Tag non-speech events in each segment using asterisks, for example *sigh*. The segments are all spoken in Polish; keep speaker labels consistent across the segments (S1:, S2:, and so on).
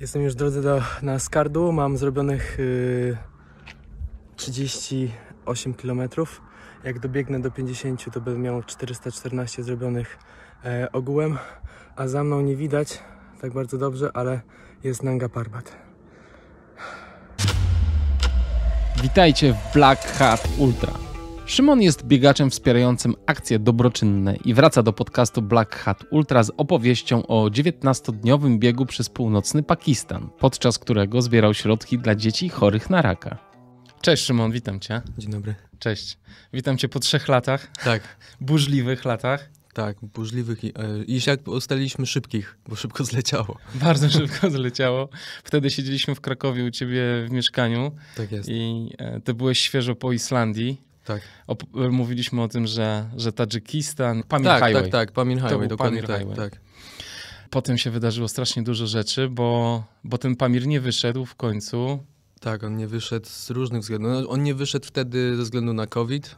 S1: Jestem już w drodze do, na Skardu, mam zrobionych yy, 38 km. Jak dobiegnę do 50 to będę miał 414 zrobionych e, ogółem, a za mną nie widać tak bardzo dobrze, ale jest Nanga Parbat.
S2: Witajcie w Black Hat Ultra. Szymon jest biegaczem wspierającym akcje dobroczynne i wraca do podcastu Black Hat Ultra z opowieścią o 19-dniowym biegu przez północny Pakistan, podczas którego zbierał środki dla dzieci chorych na raka. Cześć Szymon, witam cię.
S1: Dzień dobry. Cześć. Witam cię po trzech latach. Tak. *laughs* Burzliwych latach. Tak, burzliwych i, e, i jak ustaliliśmy szybkich, bo szybko zleciało. *laughs* Bardzo szybko zleciało.
S2: Wtedy siedzieliśmy w Krakowie u ciebie w mieszkaniu. Tak jest. I e, ty byłeś świeżo po Islandii. Tak. E, mówiliśmy o tym, że, że Tadżykistan, Pamin tak, tak Highway. Tak, tak, Pamin Highway, to dokładnie Pamir Highway. tak. tak potem się wydarzyło strasznie dużo rzeczy, bo,
S1: bo ten Pamir nie wyszedł w końcu. Tak, on nie wyszedł z różnych względów. No, on nie wyszedł wtedy ze względu na COVID,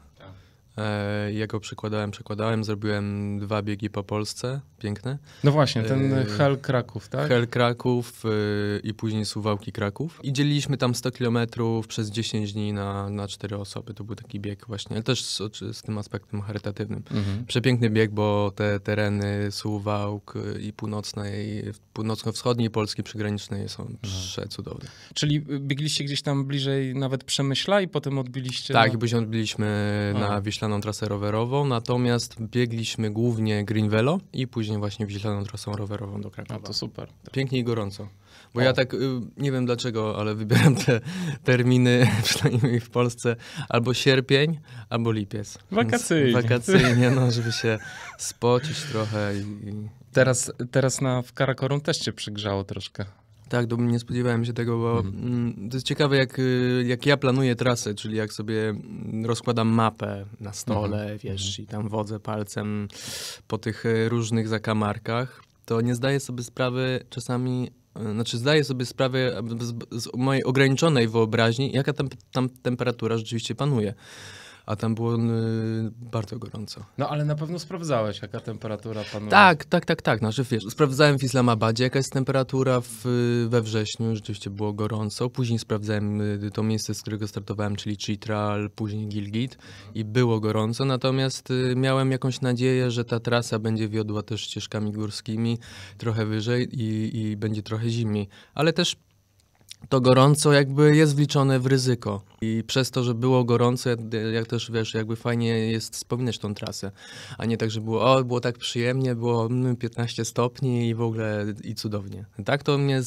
S1: E, ja go przekładałem, przekładałem, zrobiłem dwa biegi po Polsce, piękne. No właśnie, ten e, Hel Kraków, tak? Hel Kraków e, i później Suwałki Kraków. I dzieliliśmy tam 100 kilometrów przez 10 dni na, na 4 osoby. To był taki bieg właśnie, ale też z, z, tym aspektem charytatywnym. Mhm. Przepiękny bieg, bo te tereny Suwałk i północnej, północno-wschodniej Polski przygranicznej są mhm. przecudowne.
S2: Czyli biegliście gdzieś tam bliżej nawet Przemyśla i potem odbiliście?
S1: Tak, na... i później odbiliśmy na Wiślanie Wiślaną Trasę Rowerową, natomiast biegliśmy głównie Greenvelo i później właśnie Wiślaną Trasą Rowerową do Krakowa. A to super. Tak. Pięknie i gorąco. Bo o. ja tak, y, nie wiem dlaczego, ale wybieram te terminy, *laughs* przynajmniej w Polsce, albo sierpień, albo lipiec. Wakacyjnie. wakacyjnie, no, żeby się spocić
S2: trochę. I, i... Teraz, teraz na, w Karakorum też cię przygrzało troszkę. Tak,
S1: to nie spodziewałem się tego, bo mhm. Mm, to jest ciekawe, jak, y, jak ja planuję trasę, czyli jak sobie mm, rozkładam mapę na stole, mhm. wiesz, mhm. i tam wodzę palcem po tych y, różnych zakamarkach, to nie zdaję sobie sprawy czasami, y, znaczy zdaję sobie sprawę z, z mojej ograniczonej wyobraźni, jaka tam, tam temperatura rzeczywiście panuje a tam było y, bardzo gorąco.
S2: No ale na pewno sprawdzałeś, jaka temperatura panuje. Tak,
S1: tak, tak, tak. Znaczy, wiesz, sprawdzałem w Islamabadzie, jaka jest temperatura w, we wrześniu, rzeczywiście było gorąco. Później sprawdzałem y, to miejsce, z którego startowałem, czyli Chitral, później Gilgit i było gorąco, natomiast y, miałem jakąś nadzieję, że ta trasa będzie wiodła też ścieżkami górskimi trochę wyżej i, i będzie trochę zimniej, ale też to gorąco jakby jest wliczone w ryzyko. I przez to, że było gorąco, jak też wiesz, jakby fajnie jest wspominać tą trasę, a nie tak, że było, o, było tak przyjemnie, było 15 mm, stopni i w ogóle i cudownie. Tak to mnie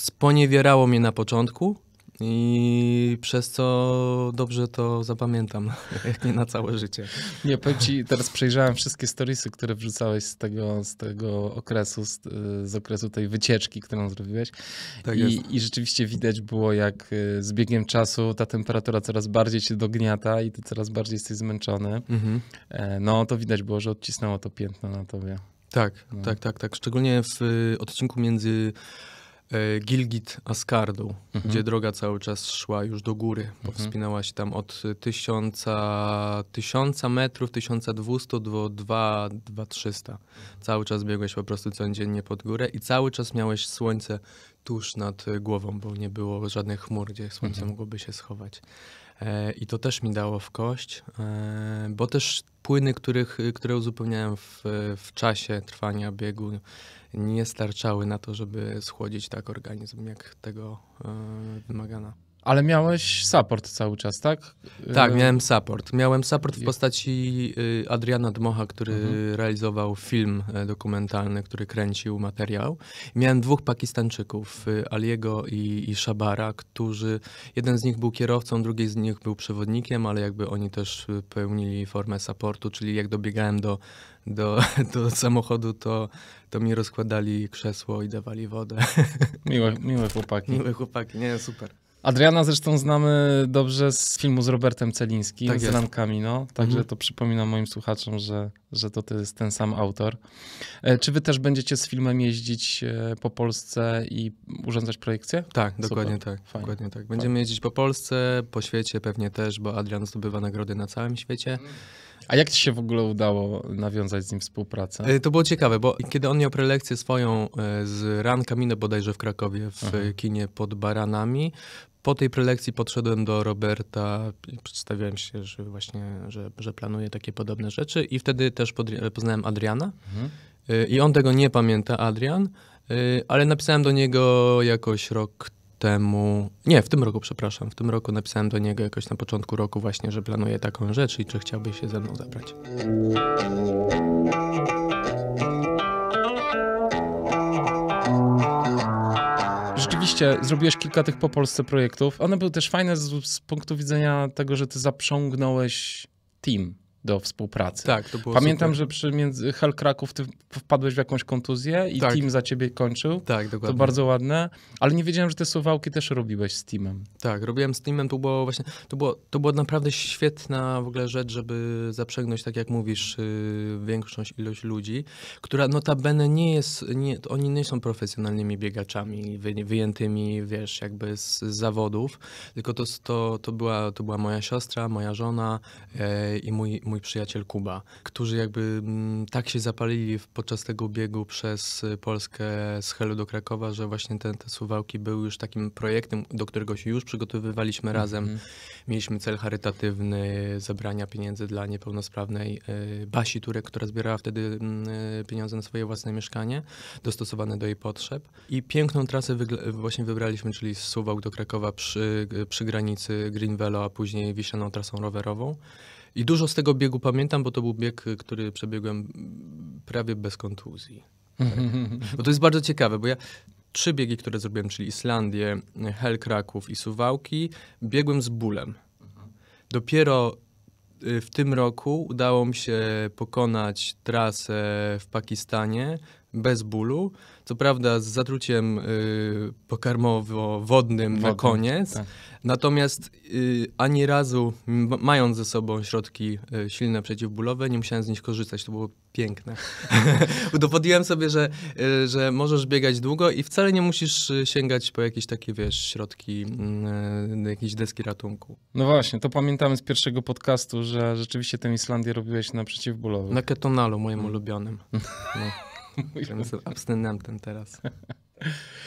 S1: sponiewierało mnie na początku, i przez co dobrze to zapamiętam, *laughs* jak nie na całe życie. Nie, powiem ci, teraz przejrzałem wszystkie storiesy, które
S2: wrzucałeś z tego, z tego okresu, z, z okresu tej wycieczki, którą zrobiłeś. Tak I, I, rzeczywiście widać było, jak e, z biegiem czasu ta temperatura coraz bardziej się dogniata i ty coraz bardziej jesteś zmęczony. Mhm. E, no to widać było, że odcisnęło to piętno
S1: na tobie. Tak, no. tak, tak, tak. Szczególnie w e, odcinku między E, Gilgit Askardu, mhm. gdzie droga cały czas szła już do góry. Mhm. Powspinała się tam od 1000, 1000 metrów, 1200 do 2300. Cały czas biegłeś po prostu codziennie pod górę i cały czas miałeś słońce tuż nad głową, bo nie było żadnych chmur, gdzie słońce mhm. mogłoby się schować. E, I to też mi dało w kość, e, bo też płyny, których, które uzupełniałem w, w czasie trwania biegu, nie starczały na to, żeby schłodzić tak organizm, jak tego e, wymagana. Ale miałeś support cały czas, tak? Tak, y, miałem support. Miałem support w postaci y, Adriana Dmocha, który mhm. realizował film e, dokumentalny, który kręcił materiał. Miałem dwóch Pakistańczyków, y, Aliego i, i Shabara, którzy, jeden z nich był kierowcą, drugi z nich był przewodnikiem, ale jakby oni też pełnili formę supportu, czyli jak dobiegałem do do, *laughs* do samochodu, to, to mi rozkładali krzesło i dawali wodę. Miłe, *laughs* miłe chłopaki. Miłe chłopaki, nie, super. Adriana zresztą znamy dobrze z filmu z Robertem
S2: Celińskim, tak z Rankami, no. Także mhm. to przypominam moim słuchaczom, że, że to jest ten sam autor. E, czy wy też będziecie z filmem jeździć e, po Polsce i
S1: urządzać projekcje? Tak, dokładnie tak. Fajnie. Dokładnie tak. Będziemy Fajnie. jeździć po Polsce, po świecie pewnie też, bo Adrian zdobywa nagrody na całym świecie. A jak ci się w ogóle udało nawiązać z nim współpracę? E, to było ciekawe, bo kiedy on miał prelekcję swoją z Ran Camino bodajże w Krakowie, w Aha. Mhm. kinie pod Baranami, po tej prelekcji podszedłem do Roberta, przedstawiałem się, że właśnie, że, że planuję takie podobne rzeczy i wtedy też poznałem Adriana mhm. Y, i on tego nie pamięta, Adrian, y, ale napisałem do niego jakoś rok temu, nie, w tym roku, przepraszam, w tym roku napisałem do niego jakoś na początku roku właśnie, że planuję taką rzecz i czy chciałby się ze mną zabrać.
S2: rzeczywiście zrobiłeś kilka tych po Polsce projektów. One były też fajne z, z punktu widzenia tego, że ty zaprzągnąłeś team do współpracy. Tak, to było Pamiętam, super. że przy między Hell Kraków ty wpadłeś w jakąś kontuzję i tak. team za ciebie kończył. Tak, dokładnie. To bardzo ładne,
S1: ale nie wiedziałem, że te suwałki też robiłeś z teamem. Tak, robiłem z teamem, to było właśnie, to było, to było naprawdę świetna w ogóle rzecz, żeby zaprzęgnąć, tak jak mówisz, yy, większą ilość ludzi, która notabene nie jest, nie, oni nie są profesjonalnymi biegaczami, wy, wyjętymi, wiesz, jakby z, z zawodów, tylko to, to, to, była, to była moja siostra, moja żona yy, i mój, mój mój przyjaciel Kuba, którzy jakby mm, tak się zapalili podczas tego biegu przez y, Polskę z Helu do Krakowa, że właśnie te, te suwałki były już takim projektem, do którego się już przygotowywaliśmy mhm. razem. Mm -hmm. Mieliśmy cel charytatywny, zebrania pieniędzy dla niepełnosprawnej y, Basi Turek, która zbierała wtedy mm, y, pieniądze na swoje własne mieszkanie, dostosowane do jej potrzeb. I piękną trasę właśnie wybraliśmy, czyli z Suwałk do Krakowa przy, przy granicy Greenwello, a później Wiślaną trasą rowerową. I dużo z tego biegu pamiętam, bo to był bieg, który przebiegłem prawie bez kontuzji. Tak? *laughs* Bo to jest bardzo ciekawe, bo ja trzy biegi, które zrobiłem, czyli Islandię, Hel Kraków i Suwałki, biegłem z bólem. Dopiero y, w tym roku udało mi się pokonać trasę w Pakistanie bez bólu. Co prawda z zatruciem y, pokarmowo-wodnym na koniec. Tak. Natomiast y, ani razu, mając ze sobą środki y, silne przeciwbólowe, nie musiałem z nich korzystać. To było piękne. *laughs* Udowodniłem sobie, że, y, że możesz biegać długo i wcale nie musisz y, sięgać po jakieś takie, wiesz, środki, mm, e, jakieś deski ratunku.
S2: No właśnie, to pamiętamy z pierwszego podcastu, że rzeczywiście tę Islandię robiłeś na przeciwbólowy. Na ketonalu, moim mm. ulubionym.
S1: *laughs* No. Będę abstynentem teraz. *laughs*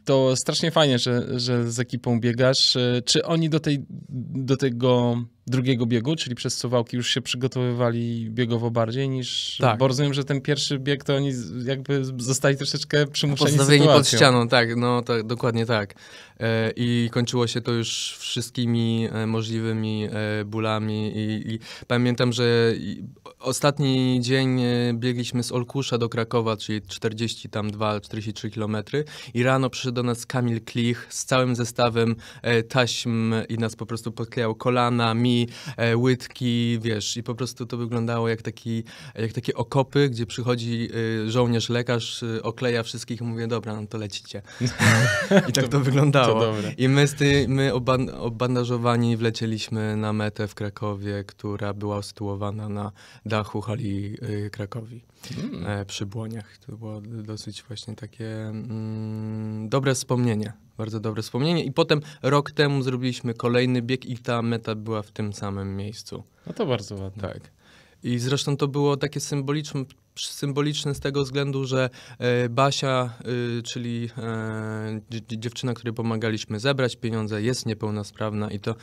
S2: To strasznie fajnie, że, że z ekipą biegasz. Czy oni do, tej, do tego drugiego biegu, czyli przez suwałki już się przygotowywali biegowo bardziej niż... Tak. Bo rozumiem, że ten pierwszy
S1: bieg to oni jakby
S2: zostali troszeczkę przymuszeni Postawieni pod ścianą,
S1: tak, no tak, dokładnie tak. E, I kończyło się to już wszystkimi e, możliwymi e, bólami i, i pamiętam, że ostatni dzień e, biegliśmy z Olkusza do Krakowa, czyli 40 tam 2, 43 kilometry i rano przyszedł do nas Kamil Klich z całym zestawem taśm i nas po prostu podklejał kolana, mi E, łydki, wiesz, i po prostu to wyglądało jak, taki, jak takie okopy, gdzie przychodzi e, żołnierz, lekarz, e, okleja wszystkich i mówi, dobra, no to lecicie. *laughs* I tak to, to wyglądało. To I my, ty, my oban, obandażowani wlecieliśmy na metę w Krakowie, która była usytuowana na dachu hali Krakowi mm. przy Błoniach. To było dosyć właśnie takie mm, dobre wspomnienie, bardzo dobre wspomnienie. I potem rok temu zrobiliśmy kolejny bieg i ta meta była w tym samym miejscu. No to bardzo ładne. Tak. I zresztą to było takie symboliczne symboliczny z tego względu, że e, Basia, e, czyli e, dziewczyna, której pomagaliśmy zebrać pieniądze, jest niepełnosprawna i to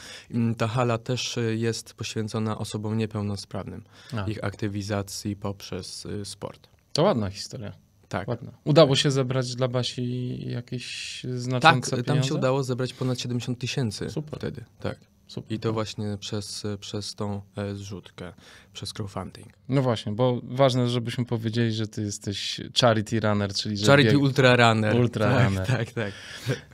S1: ta hala też jest poświęcona osobom niepełnosprawnym, A. ich aktywizacji poprzez sport. To
S2: ładna historia.
S1: Tak. Ładna. Udało się
S2: zebrać dla Basi jakieś znaczące tak, pieniądze? Tak, tam się udało
S1: zebrać ponad 70 tysięcy Super. wtedy. Tak. I to właśnie przez, przez tą e, zrzutkę, przez crowdfunding.
S2: No właśnie, bo ważne, żebyśmy powiedzieli, że ty jesteś charity runner, czyli Charity bieg... ultra runner. Ultra tak, runner. *laughs* Tak, tak.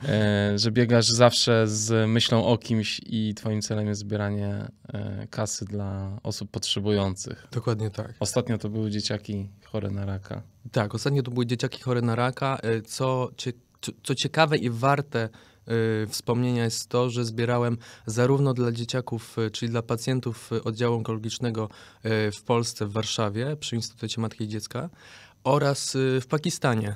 S2: E, że biegasz zawsze z myślą o kimś i twoim celem jest zbieranie e, kasy dla osób potrzebujących. Dokładnie tak. Ostatnio to były dzieciaki chore na raka.
S1: Tak, ostatnio to były dzieciaki chore na raka. E, co, co ciekawe i warte Y, wspomnienia jest to, że zbierałem zarówno dla dzieciaków, y, czyli dla pacjentów y, oddziału onkologicznego w Polsce, w Warszawie, przy Instytucie Matki i Dziecka, oraz w Pakistanie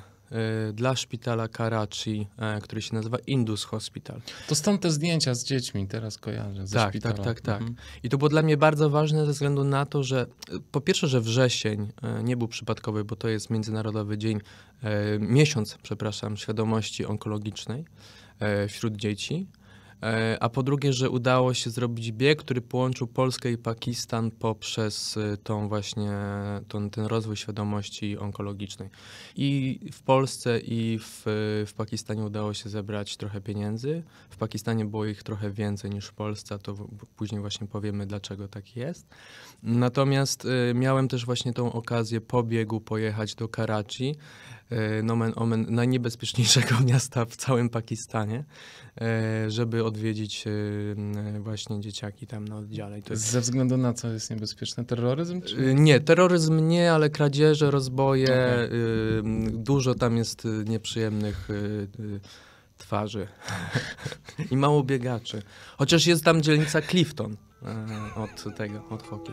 S1: dla szpitala Karachi, który się nazywa Indus Hospital. To stąd te zdjęcia z dziećmi teraz kojarzę. Ze tak, tak, tak, tak. Mhm. I to było dla mnie bardzo ważne ze względu na to, że po pierwsze, że wrzesień nie był przypadkowy, bo to jest Międzynarodowy Dzień, miesiąc, przepraszam, świadomości onkologicznej. E, wśród dzieci. E, a po drugie, że udało się zrobić bieg, który połączył Polskę i Pakistan poprzez e, tą właśnie ten, ten rozwój świadomości onkologicznej. I w Polsce i w, w Pakistanie udało się zebrać trochę pieniędzy. W Pakistanie było ich trochę więcej niż w Polsce, a to później właśnie powiemy, dlaczego tak jest. Natomiast miałem też właśnie tą okazję po biegu pojechać do Karachi E, nomen omen najniebezpieczniejszego *laughs* miasta w całym Pakistanie, e, żeby odwiedzić e, właśnie dzieciaki tam na oddziale. To jest... Ze
S2: względu na co jest niebezpieczne? Terroryzm? Czy...
S1: Nie, terroryzm nie, ale kradzieże, rozboje, okay. dużo tam jest nieprzyjemnych twarzy *laughs* i mało biegaczy. Chociaż jest tam dzielnica Clifton od tego, od hockey.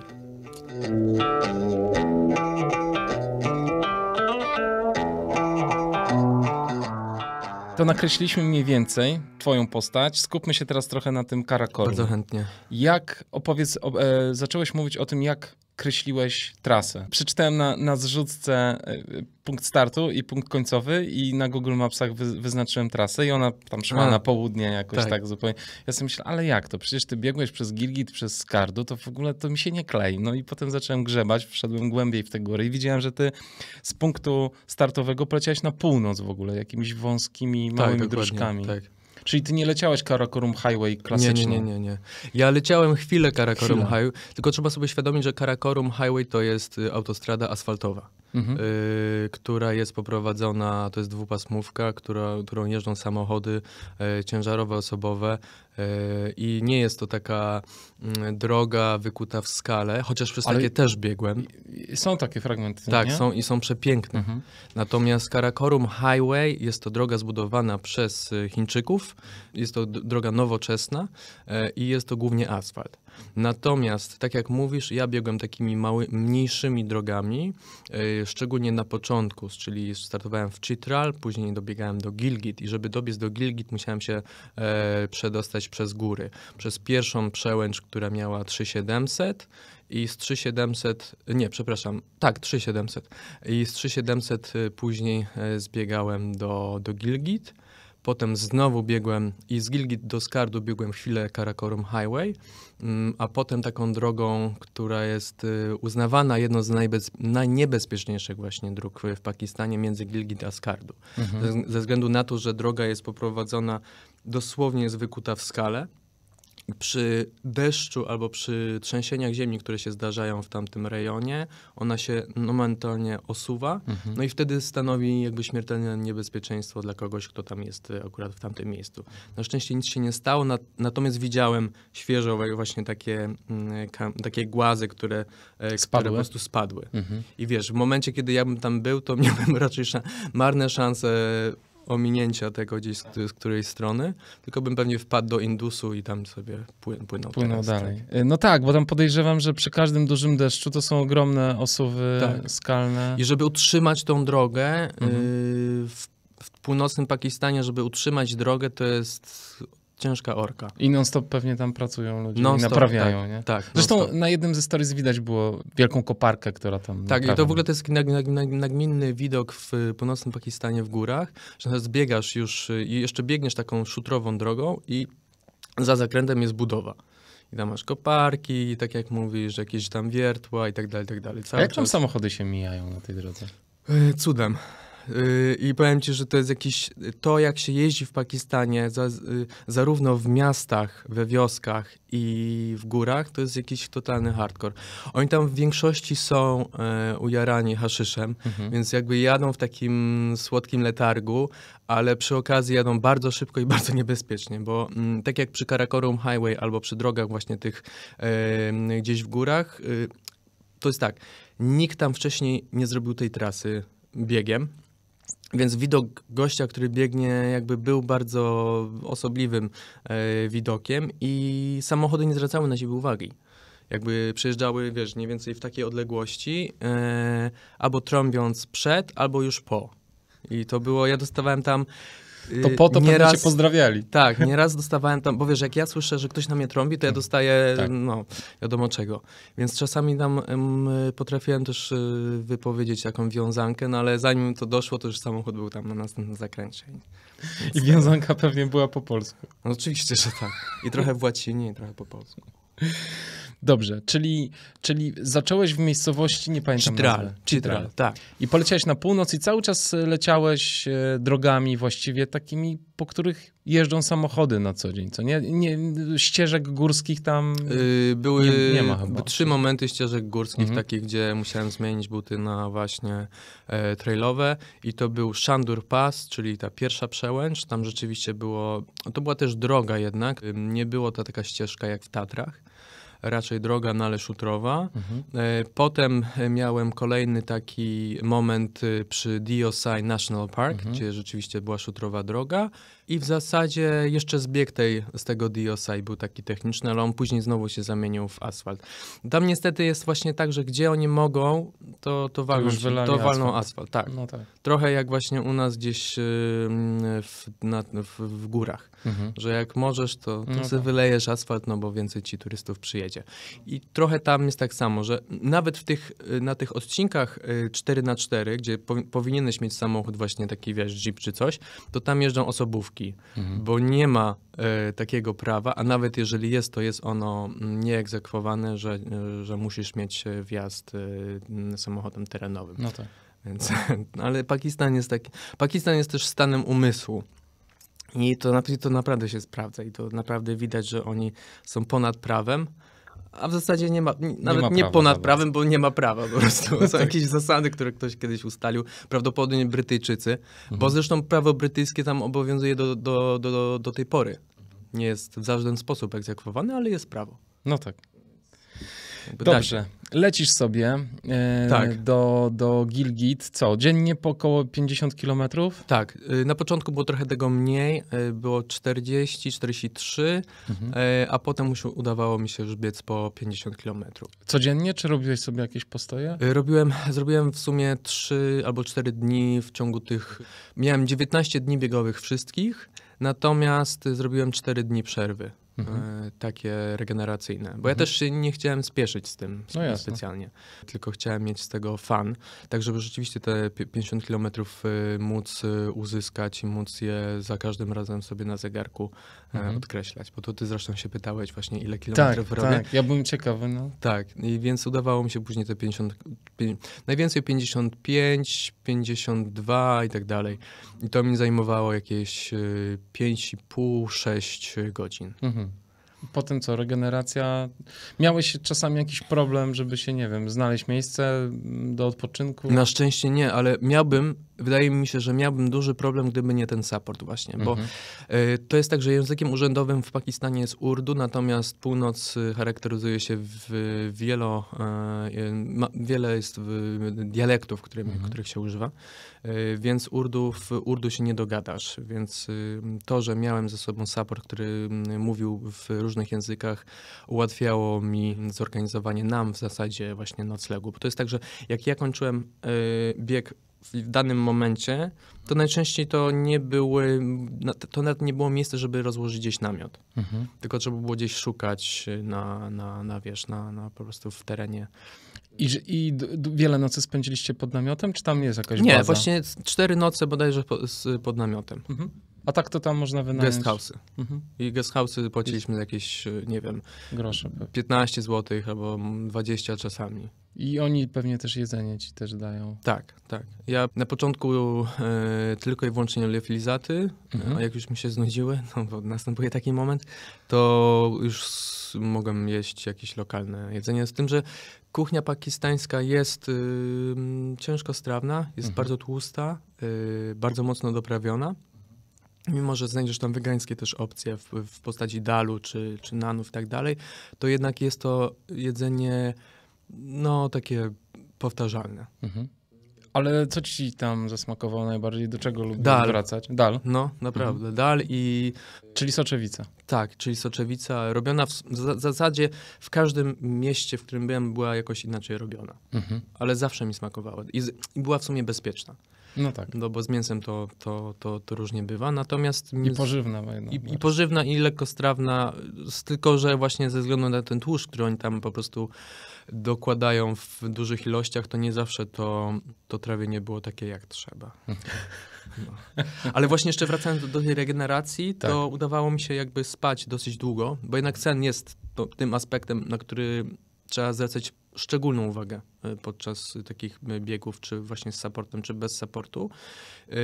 S2: To nakreśliliśmy mniej więcej twoją postać. Skupmy się teraz trochę na tym karakolu. Bardzo chętnie. Jak, opowiedz, o, e, zacząłeś mówić o tym, jak kreśliłeś trasę. Przeczytałem na, na zrzutce e, punkt startu i punkt końcowy i na Google Mapsach wy, wyznaczyłem trasę i ona tam szła A, na południe jakoś tak. tak. zupełnie. Ja sobie myślę, ale jak to? Przecież ty biegłeś przez Gilgit, przez Skardu, to w ogóle to mi się nie klei. No i potem zacząłem grzebać, wszedłem głębiej w te góry i widziałem, że ty z punktu startowego poleciałeś na północ w ogóle, jakimiś wąskimi, tak, małymi tak, dróżkami. Tak.
S1: Czyli ty nie leciałeś Karakorum Highway klasycznie? Nie, nie, nie, nie. Ja leciałem chwilę Karakorum Highway, tylko trzeba sobie świadomić, że Karakorum Highway to jest y, autostrada asfaltowa mhm. y, która jest poprowadzona, to jest dwupasmówka, która, którą jeżdżą samochody y, ciężarowe, osobowe y, i nie jest to taka mm, droga wykuta w skale, chociaż przez Ale takie też biegłem. Są takie fragmenty, Tak, nie? są i są przepiękne. Mhm. Natomiast Karakorum Highway jest to droga zbudowana przez y, Chińczyków, jest to droga nowoczesna y, i jest to głównie asfalt. Natomiast, tak jak mówisz, ja biegłem takimi mały, mniejszymi drogami, yy, szczególnie na początku, czyli startowałem w Chitral, później dobiegałem do Gilgit i żeby dobiec do Gilgit musiałem się e, przedostać przez góry. Przez pierwszą przełęcz, która miała 3700 i z 3700, nie, przepraszam, tak, 3700. I z 3700 e, później zbiegałem do, do Gilgit Potem znowu biegłem i z Gilgit do Skardu biegłem chwilę Karakorum Highway, mm, a potem taką drogą, która jest y, uznawana jedną z najbez, najniebezpieczniejszych właśnie dróg w Pakistanie między Gilgit a Skardu. Mhm. Ze, ze względu na to, że droga jest poprowadzona dosłownie jest wykuta w skale, przy deszczu albo przy trzęsieniach ziemi, które się zdarzają w tamtym rejonie, ona się momentalnie osuwa, mhm. no i wtedy stanowi jakby śmiertelne niebezpieczeństwo dla kogoś, kto tam jest e, akurat w tamtym miejscu. Na szczęście nic się nie stało, natomiast widziałem świeżo właśnie takie, mm, takie głazy, które, e, spadły. które po prostu spadły. Mhm. I wiesz, w momencie, kiedy ja bym tam był, to *laughs* miałbym raczej sz marne szanse ominięcia tego gdzieś z, z której strony, tylko bym pewnie wpadł do Indusu i tam sobie płynął, płynął teraz, tak. dalej.
S2: Tak. No tak, bo tam podejrzewam, że przy każdym dużym deszczu to są ogromne osuwy tak. skalne. I żeby
S1: utrzymać tą drogę y, mhm. w, w północnym Pakistanie, żeby utrzymać drogę, to jest Ciężka orka.
S2: I non-stop pewnie tam pracują ludzie non i naprawiają, tak, nie? Tak. Zresztą na jednym ze stories widać było wielką koparkę, która tam... Tak, i to w ogóle
S1: to jest nag, nag, nag, nagminny widok w północnym Pakistanie w górach, że biegasz już y, i jeszcze biegniesz taką szutrową drogą i za zakrętem jest budowa. I tam masz koparki, tak jak mówisz, jakieś tam wiertła i tak dalej, i tak dalej. Cały A jak czas... tam
S2: samochody się mijają na tej drodze? E,
S1: cudem. Y, I powiem ci, że to jest jakiś. To, jak się jeździ w Pakistanie, za, y, zarówno w miastach, we wioskach i w górach, to jest jakiś totalny hardcore. Oni tam w większości są e, ujarani haszyszem, mhm. więc jakby jadą w takim słodkim letargu, ale przy okazji jadą bardzo szybko i *laughs* bardzo niebezpiecznie, bo mm, tak jak przy Karakorum Highway albo przy drogach właśnie tych gdzieś w górach, y, to jest tak. Nikt tam wcześniej nie zrobił tej trasy biegiem. Więc widok gościa, który biegnie, jakby był bardzo osobliwym e, widokiem i samochody nie zwracały na siebie uwagi. Jakby przejeżdżały, wiesz, mniej więcej w takiej odległości, e, albo trąbiąc przed, albo już po. I to było, ja dostawałem tam to po to y, nieraz, pozdrawiali. Tak, nieraz dostawałem tam, bo wiesz, jak ja słyszę, że ktoś na mnie trąbi, to ja dostaję, tak. no, wiadomo czego. Więc czasami tam um, potrafiłem też y, wypowiedzieć taką wiązankę, no ale zanim to doszło, to już samochód był tam na następnym zakręcie. Więc I wiązanka tak. pewnie była po polsku. No oczywiście, że tak. I trochę w łacinie, i trochę po polsku. Dobrze,
S2: czyli, czyli zacząłeś w miejscowości, nie pamiętam Chitral, nazwy. Chitral, Chitral, tak. I poleciałeś na północ i cały czas e, leciałeś e, drogami właściwie takimi, po których jeżdżą samochody na co dzień, co nie? nie ścieżek górskich tam yy, były nie, nie, ma chyba. Trzy
S1: momenty ścieżek górskich, mhm. takich, gdzie musiałem zmienić buty na właśnie e, trailowe i to był Shandur Pass, czyli ta pierwsza przełęcz, tam rzeczywiście było, to była też droga jednak, y, nie było to taka ścieżka jak w Tatrach, raczej droga naleszutrowa. Mhm. E, potem e, miałem kolejny taki moment e, przy Diosai National Park, mhm. gdzie rzeczywiście była szutrowa droga. I w zasadzie jeszcze zbieg tej, z tego Diosa był taki techniczny, ale on później znowu się zamienił w asfalt. Tam niestety jest właśnie tak, że gdzie oni mogą, to, to, walą, to, to walną asfalt. asfalt tak. No tak. Trochę jak właśnie u nas gdzieś w, na, w, w górach, mhm. że jak możesz, to, to no sobie tak. wylejesz asfalt, no bo więcej ci turystów przyjedzie. I trochę tam jest tak samo, że nawet w tych, y, na tych odcinkach 4 y, na 4 gdzie po, powinieneś mieć samochód właśnie taki, wiesz, jeep czy coś, to tam jeżdżą osobówki mhm. bo nie ma e, takiego prawa, a nawet jeżeli jest, to jest ono mm, nieegzekwowane, że, e, że musisz mieć e, wjazd samochodem terenowym. No tak. Więc, *laughs* ale Pakistan jest taki. Pakistan jest też stanem umysłu. I to, to naprawdę się sprawdza i to naprawdę widać, że oni są ponad prawem a w zasadzie nie ma, nie, nawet nie, ma nie ponad nawet. prawem, bo nie ma prawa po prostu. *laughs* Są tak. jakieś zasady, które ktoś kiedyś ustalił, prawdopodobnie Brytyjczycy, mhm. bo zresztą prawo brytyjskie tam obowiązuje do, do, do, do tej pory. Nie jest w żaden sposób egzekwowane, ale jest prawo.
S2: No tak. Dobrze. Lecisz sobie e, tak. do, do Gilgit, co, dziennie
S1: po około 50 kilometrów? Tak. Y, na początku było trochę tego mniej, y, było 40, 43, mhm. E, a potem już udawało mi się już biec po 50 kilometrów. Codziennie, czy robiłeś sobie jakieś postoje? Y, robiłem, zrobiłem w sumie 3 albo 4 dni w ciągu tych, miałem 19 dni biegowych wszystkich, natomiast zrobiłem 4 dni przerwy mhm. E, takie regeneracyjne. Bo mhm. ja też nie chciałem spieszyć z tym no specjalnie, jasne. tylko chciałem mieć z tego fan, tak żeby rzeczywiście te 50 km y, móc y, uzyskać i móc je za każdym razem sobie na zegarku e, mhm. odkreślać. Bo to ty zresztą się pytałeś właśnie, ile tak, kilometrów tak, robię. Tak, ja bym ciekawy. No. Tak, i więc udawało mi się później te 50, 50 najwięcej 55, 52 i tak dalej. I to mi zajmowało jakieś 5,5-6 y, y, godzin. Mhm.
S2: Po tym co, regeneracja. Miałeś czasami
S1: jakiś problem, żeby się, nie wiem, znaleźć miejsce mm, do odpoczynku? Na szczęście nie, ale miałbym, wydaje mi się, że miałbym duży problem, gdyby nie ten support właśnie, bo mhm. e, to jest tak, że językiem urzędowym w Pakistanie jest Urdu, natomiast północ e, charakteryzuje się w wielo, e, wiele jest dialektów, którym, mhm. których się używa, więc Urdu, w Urdu się nie dogadasz, więc to, że miałem ze sobą support, który mówił w różnych językach, ułatwiało mi zorganizowanie nam w zasadzie właśnie noclegu, bo to jest tak, że jak ja kończyłem bieg w danym momencie, to najczęściej to nie były, to nawet nie było miejsce, żeby rozłożyć gdzieś namiot. Mhm. Tylko trzeba było gdzieś szukać na, na, na wiesz, na, na po prostu w terenie. I, i wiele nocy spędziliście pod namiotem, czy tam jest jakaś Nie, baza? właśnie cztery noce bodajże z, pod namiotem. Mhm. A tak to tam można wynająć? Guest house'y. Mhm. I guest house'y płaciliśmy jakieś, y, nie wiem, grosze. 15 zł albo 20 czasami.
S2: I oni pewnie też jedzenie ci też dają. Tak,
S1: tak. Ja na początku y, tylko i wyłącznie oleofilizaty, mhm. a jak już mi się znudziły, *laughs* no bo następuje taki moment, to już mogłem jeść jakieś lokalne jedzenie. Z tym, że kuchnia pakistańska jest y, ciężko strawna, jest mhm. bardzo tłusta, y, bardzo mocno doprawiona. Mimo, że znajdziesz tam wegańskie też opcje w, w postaci dalu czy, czy nanów i tak dalej, to jednak jest to jedzenie no takie powtarzalne. Mhm. Ale co ci tam zasmakowało najbardziej? Do czego lubisz wracać? Dal. No, naprawdę. Mhm. Dal i. Czyli soczewica. Tak, czyli soczewica robiona w, w, zasadzie w każdym mieście, w którym byłem, była jakoś inaczej robiona. Mhm. Ale zawsze mi smakowała I, i była w sumie bezpieczna. No tak. No bo z mięsem to, to, to, to różnie bywa. Natomiast. I pożywna. I, I pożywna, i lekkostrawna, tylko że właśnie ze względu na ten tłuszcz, który oni tam po prostu dokładają w dużych ilościach, to nie zawsze to, to trawienie było takie jak trzeba. Mhm. No. Ale właśnie jeszcze wracając do, do tej regeneracji, to tak. udawało mi się jakby spać dosyć długo, bo jednak sen jest to, tym aspektem, na który trzeba zwracać szczególną uwagę e, podczas takich e, biegów, czy właśnie z supportem, czy bez supportu. E,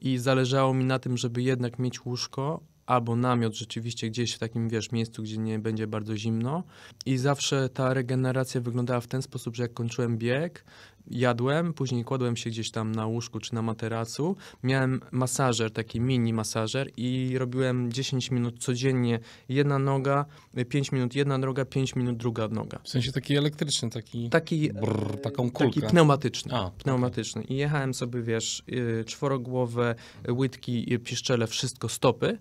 S1: I zależało mi na tym, żeby jednak mieć łóżko, albo namiot rzeczywiście gdzieś w takim, wiesz, miejscu, gdzie nie będzie bardzo zimno. I zawsze ta regeneracja wyglądała w ten sposób, że jak kończyłem bieg, jadłem, później kładłem się gdzieś tam na łóżku czy na materacu, miałem masażer, taki mini masażer i robiłem 10 minut codziennie jedna noga, 5 minut jedna noga, 5 minut druga noga. W sensie taki elektryczny, taki, taki e, brrr, taką kulkę. Taki pneumatyczny, A, pneumatyczny. Okay. I jechałem sobie, wiesz, y, czworogłowe, łydki, piszczele, wszystko stopy.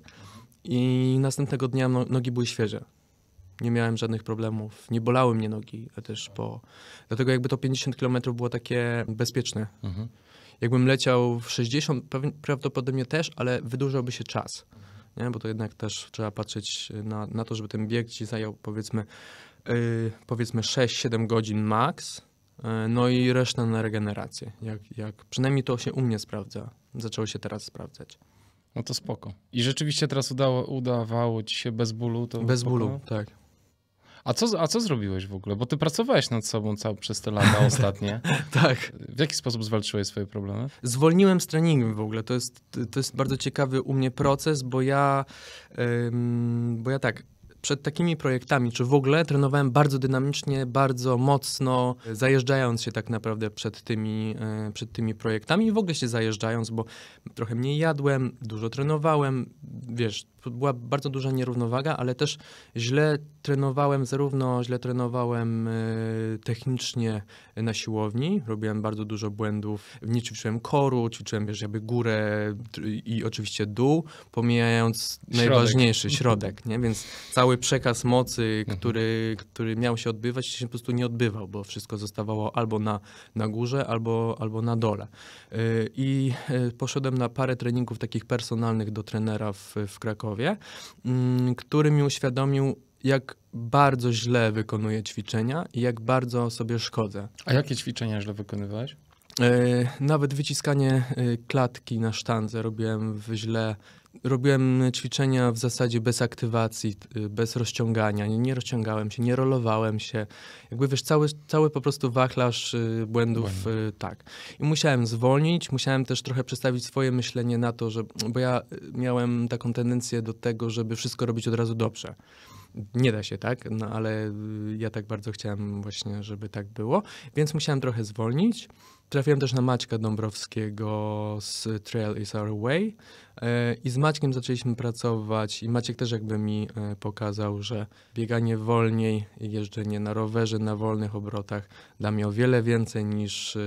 S1: I następnego dnia no, nogi były świeże. Nie miałem żadnych problemów, nie bolały mnie nogi też po... Dlatego jakby to 50 km było takie bezpieczne. Mhm. Jakbym leciał w 60, prawdopodobnie też, ale wydłużałby się czas. Nie? Bo to jednak też trzeba patrzeć na, na to, żeby ten bieg ci zajął powiedzmy, yy, powiedzmy 6-7 godzin maks. E, no i reszta na regenerację. Jak, jak, przynajmniej to się u mnie sprawdza. Zaczęło się teraz sprawdzać. No to spoko. I rzeczywiście teraz udało,
S2: udawało ci się bez bólu to. Bez spoko? bólu, tak. A co, a co zrobiłeś w ogóle? Bo ty pracowałeś nad sobą cały, przez te lata *laughs* ostatnie. tak. W jaki sposób zwalczyłeś swoje problemy?
S1: Zwolniłem z treningiem w ogóle. To jest, to jest bardzo ciekawy u mnie proces, bo ja, ym, bo ja tak, przed takimi projektami, czy w ogóle trenowałem bardzo dynamicznie, bardzo mocno, zajeżdżając się tak naprawdę przed tymi, e, przed tymi projektami i w ogóle się zajeżdżając, bo trochę mniej jadłem, dużo trenowałem, wiesz, była bardzo duża nierównowaga, ale też źle trenowałem, zarówno źle trenowałem e, technicznie na siłowni, robiłem bardzo dużo błędów, nie ćwiczyłem koru, ćwiczyłem wiesz, jakby górę i oczywiście dół, pomijając środek. najważniejszy *laughs* środek, nie? więc cały przekaz mocy, mhm. który, który miał się odbywać, się po prostu nie odbywał, bo wszystko zostawało albo na, na górze, albo, albo na dole. E, I e, poszedłem na parę treningów takich personalnych do trenera w, w Krakowie, Mm, który mi uświadomił, jak bardzo źle wykonuję ćwiczenia i jak bardzo sobie szkodzę. A jakie ćwiczenia źle wykonywałeś? E, nawet wyciskanie e, klatki na sztandze robiłem w źle. Robiłem ćwiczenia w zasadzie bez aktywacji, e, bez rozciągania. Nie, nie rozciągałem się, nie rolowałem się. Jakby wiesz, cały, cały po prostu wachlarz błędów, Błędy. tak. I musiałem zwolnić, musiałem też trochę przestawić swoje myślenie na to, że, bo ja miałem taką tendencję do tego, żeby wszystko robić od razu dobrze nie da się tak, no ale ja tak bardzo chciałem właśnie, żeby tak było, więc musiałem trochę zwolnić. Trafiłem też na Maćka Dąbrowskiego z Trail is Our Way e, i z Maćkiem zaczęliśmy pracować i Maciek też jakby mi e, pokazał, że bieganie wolniej, jeżdżenie na rowerze, na wolnych obrotach da mi o wiele więcej niż, e,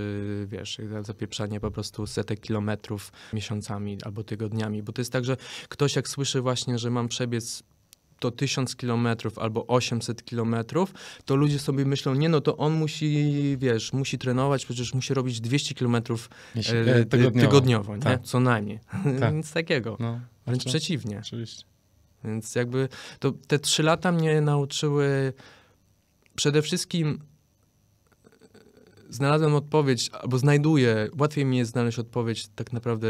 S1: wiesz, zapieprzanie po prostu setek kilometrów miesiącami albo tygodniami, bo to jest tak, że ktoś jak słyszy właśnie, że mam przebiec to 1000 kilometrów albo 800 kilometrów, to ludzie sobie myślą, nie no to on musi, wiesz, musi trenować, przecież musi robić 200 kilometrów e, e, tygodniowo, tygodniowo na nie? Tak. co najmniej. *laughs* Tak. Nic takiego. No, Wręcz przeciwnie. Oczywiście. Więc jakby to, te trzy lata mnie nauczyły przede wszystkim e, znalazłem odpowiedź, albo znajduję, łatwiej mi jest znaleźć odpowiedź tak naprawdę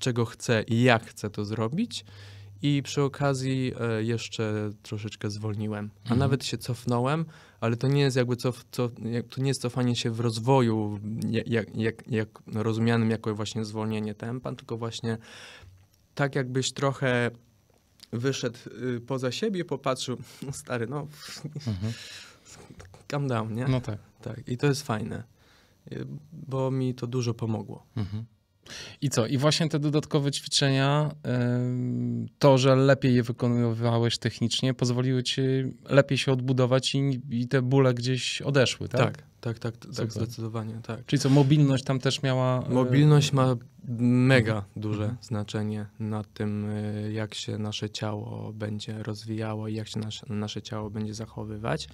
S1: czego chcę i jak chcę to zrobić, i przy okazji e, jeszcze troszeczkę zwolniłem, a mhm. nawet się cofnąłem, ale to nie jest jakby cof, cof, to nie jest cofanie się w rozwoju, jak, jak, jak rozumianym jako właśnie zwolnienie tempa, tylko właśnie tak jakbyś trochę wyszedł y, poza siebie, popatrzył, no stary, no mhm. *laughs* calm down, nie? No tak. tak. I to jest fajne, y, bo mi to dużo pomogło. Mhm.
S2: I co? I właśnie te dodatkowe ćwiczenia, to, że lepiej je wykonywałeś technicznie, pozwoliły ci lepiej się odbudować i, i te bóle gdzieś odeszły, tak? Tak, tak, tak, tak zdecydowanie, tak. Czyli co, mobilność tam też miała... E, mobilność ma
S1: mega mhm. duże mhm. znaczenie na tym, e, jak się nasze ciało będzie rozwijało i jak się nasze, nasze ciało będzie zachowywać.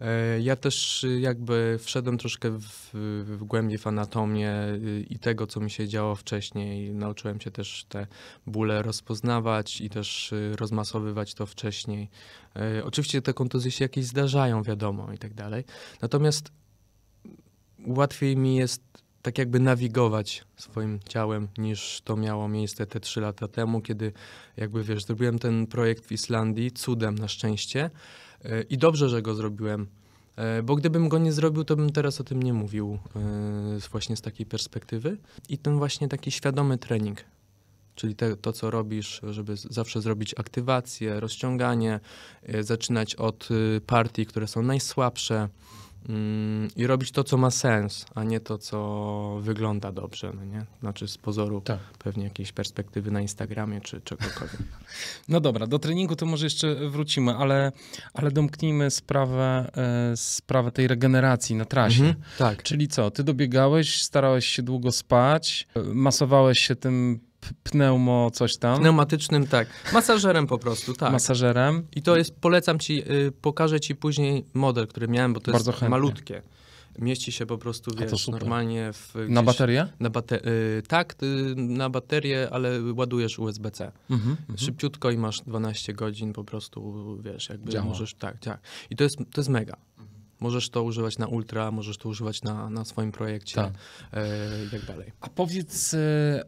S1: E, ja też y, jakby wszedłem troszkę w, w głębiej w anatomię e, i tego, co mi się działo wcześniej. Nauczyłem się też te bóle rozpoznawać i też y, rozmasowywać to wcześniej. E, oczywiście te kontuzje się jakieś zdarzają, wiadomo, i tak dalej. Natomiast łatwiej mi jest tak jakby nawigować swoim ciałem niż to miało miejsce te trzy lata temu, kiedy jakby wiesz, zrobiłem ten projekt w Islandii cudem na szczęście. E, I dobrze, że go zrobiłem. E, bo gdybym go nie zrobił, to bym teraz o tym nie mówił e, właśnie z takiej perspektywy. I ten właśnie taki świadomy trening, czyli te, to, co robisz, żeby zawsze zrobić aktywację, rozciąganie, zaczynać od y, partii, które są najsłabsze, Mm, i robić to, co ma sens, a nie to, co wygląda dobrze, no nie? Znaczy z pozoru tak. pewnie jakieś perspektywy na Instagramie czy czegokolwiek. *laughs* No dobra, do
S2: treningu to może jeszcze wrócimy, ale, ale domknijmy sprawę, e, sprawę tej regeneracji na trasie. Mhm, tak. Czyli co, ty dobiegałeś, starałeś się długo spać, e, masowałeś się tym pneumo coś tam.
S1: Pneumatycznym, tak. Masażerem po prostu, tak. Masażerem. I to jest, polecam ci, y, pokażę ci później model, który miałem, bo to Bardzo jest chętnie. malutkie. Mieści się po prostu, A to wiesz, normalnie w... Gdzieś, Na baterię? Na bate- y, tak, y, na baterię, ale ładujesz USB-C. Mhm, mhm, Szybciutko i masz 12 godzin po prostu, wiesz, jakby Działa. możesz... Tak, tak. I to jest, to jest mega. Mhm. Możesz to używać na ultra, możesz to używać na, na swoim projekcie tak. E, i tak dalej. A powiedz,
S2: e,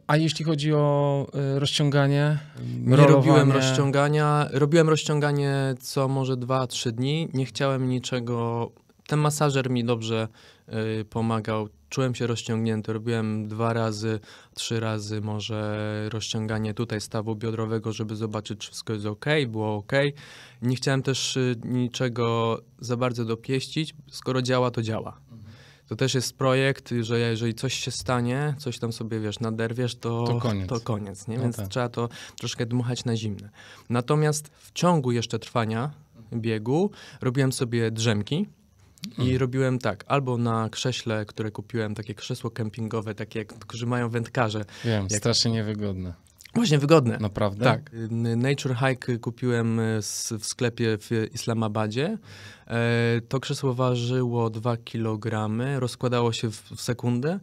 S2: a jeśli chodzi o e, rozciąganie?
S1: Nie rolowanie... robiłem rozciągania. Robiłem rozciąganie co może 2-3 dni. Nie chciałem niczego ten masażer mi dobrze y, pomagał. Czułem się rozciągnięty, robiłem dwa razy, trzy razy może rozciąganie tutaj stawu biodrowego, żeby zobaczyć, czy wszystko jest ok, było ok. Nie chciałem też y, niczego za bardzo dopieścić, skoro działa, to działa. To też jest projekt, że jeżeli coś się stanie, coś tam sobie wiesz, naderwiesz, to, to koniec. To koniec nie? No Więc tak. trzeba to troszkę dmuchać na zimne. Natomiast w ciągu jeszcze trwania biegu robiłem sobie drzemki Hmm. I robiłem tak, albo na krześle, które kupiłem, takie krzesło kempingowe, takie, które mają wędkarze. Wiem, jak... strasznie niewygodne.
S2: Właśnie wygodne. Naprawdę? Tak.
S1: Nature Hike kupiłem e, w sklepie w Islamabadzie. E, to krzesło ważyło 2 kg, rozkładało się w sekundę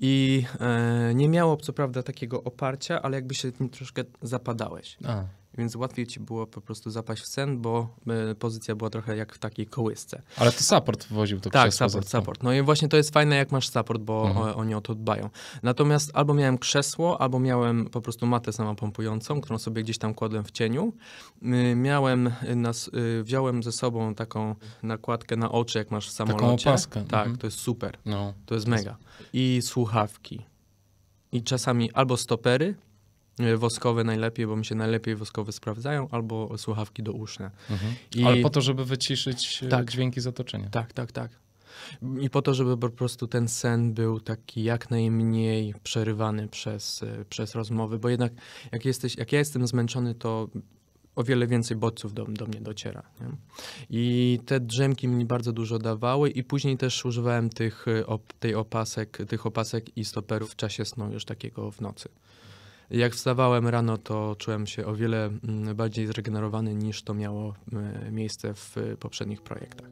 S1: i e, nie miało co prawda takiego oparcia, ale jakby się troszkę zapadałeś. A więc łatwiej ci było po prostu zapaść w sen, bo e, pozycja była trochę jak w takiej kołysce. Ale to support woził to tak, krzesło. Tak, support, support. No i właśnie to jest fajne, jak masz support, bo mhm. oni o to dbają. Natomiast albo miałem krzesło, albo miałem po prostu matę samopompującą, którą sobie gdzieś tam kładłem w cieniu. Y, miałem, nas, y, wziąłem ze sobą taką nakładkę na oczy, jak masz w samolocie. Taką opaskę. Tak, mhm. to jest super. No. To jest mega. I słuchawki. I czasami albo stopery, E, woskowe najlepiej, bo mi się najlepiej woskowe sprawdzają, albo słuchawki do uszne. Mhm. I... Ale po to, żeby wyciszyć e, tak. dźwięki z otoczenia. Tak, tak, tak. I po to, żeby po prostu ten sen był taki jak najmniej przerywany przez, e, przez rozmowy, bo jednak jak, jesteś, jak ja jestem zmęczony, to o wiele więcej bodźców do, do mnie dociera. Nie? I te drzemki mi bardzo dużo dawały i później też używałem tych, op, tej opasek, tych opasek i stoperów w czasie snu już takiego w nocy. Jak wstawałem rano, to czułem się o wiele mm, bardziej zregenerowany niż to miało e, miejsce w e, poprzednich projektach.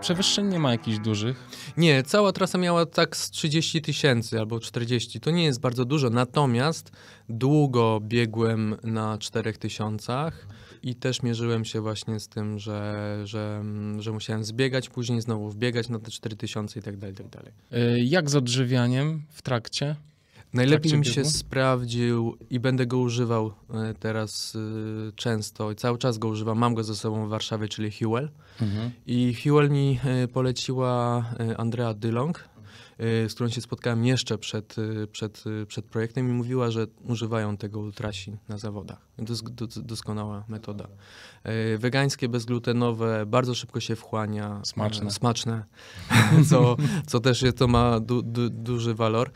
S1: Przewyższeń nie ma jakichś dużych? Nie, cała trasa miała tak z 30 tysięcy albo 40. To nie jest bardzo dużo, natomiast długo biegłem na 4 tysiącach. I też mierzyłem się właśnie z tym, że, że, mm, że musiałem zbiegać, później znowu wbiegać na te 4000 i tak dalej, tak dalej.
S2: E, jak z odżywianiem w trakcie? Najlepiej mi się biegu?
S1: sprawdził i będę go używał e, teraz e, często i cały czas go używam. Mam go ze sobą w Warszawie, czyli Hewell. Mhm. I Hewell mi poleciła Andrea Dylong, Y, z którą się spotkałem jeszcze przed, y, przed, y, przed projektem i mówiła, że używają tego ultrasi na zawodach. Dos, doskonała metoda. Wegańskie, bezglutenowe, bardzo szybko się wchłania. Smaczne. Smaczne, *laughs* co, co też jest, to ma du, du, duży walor.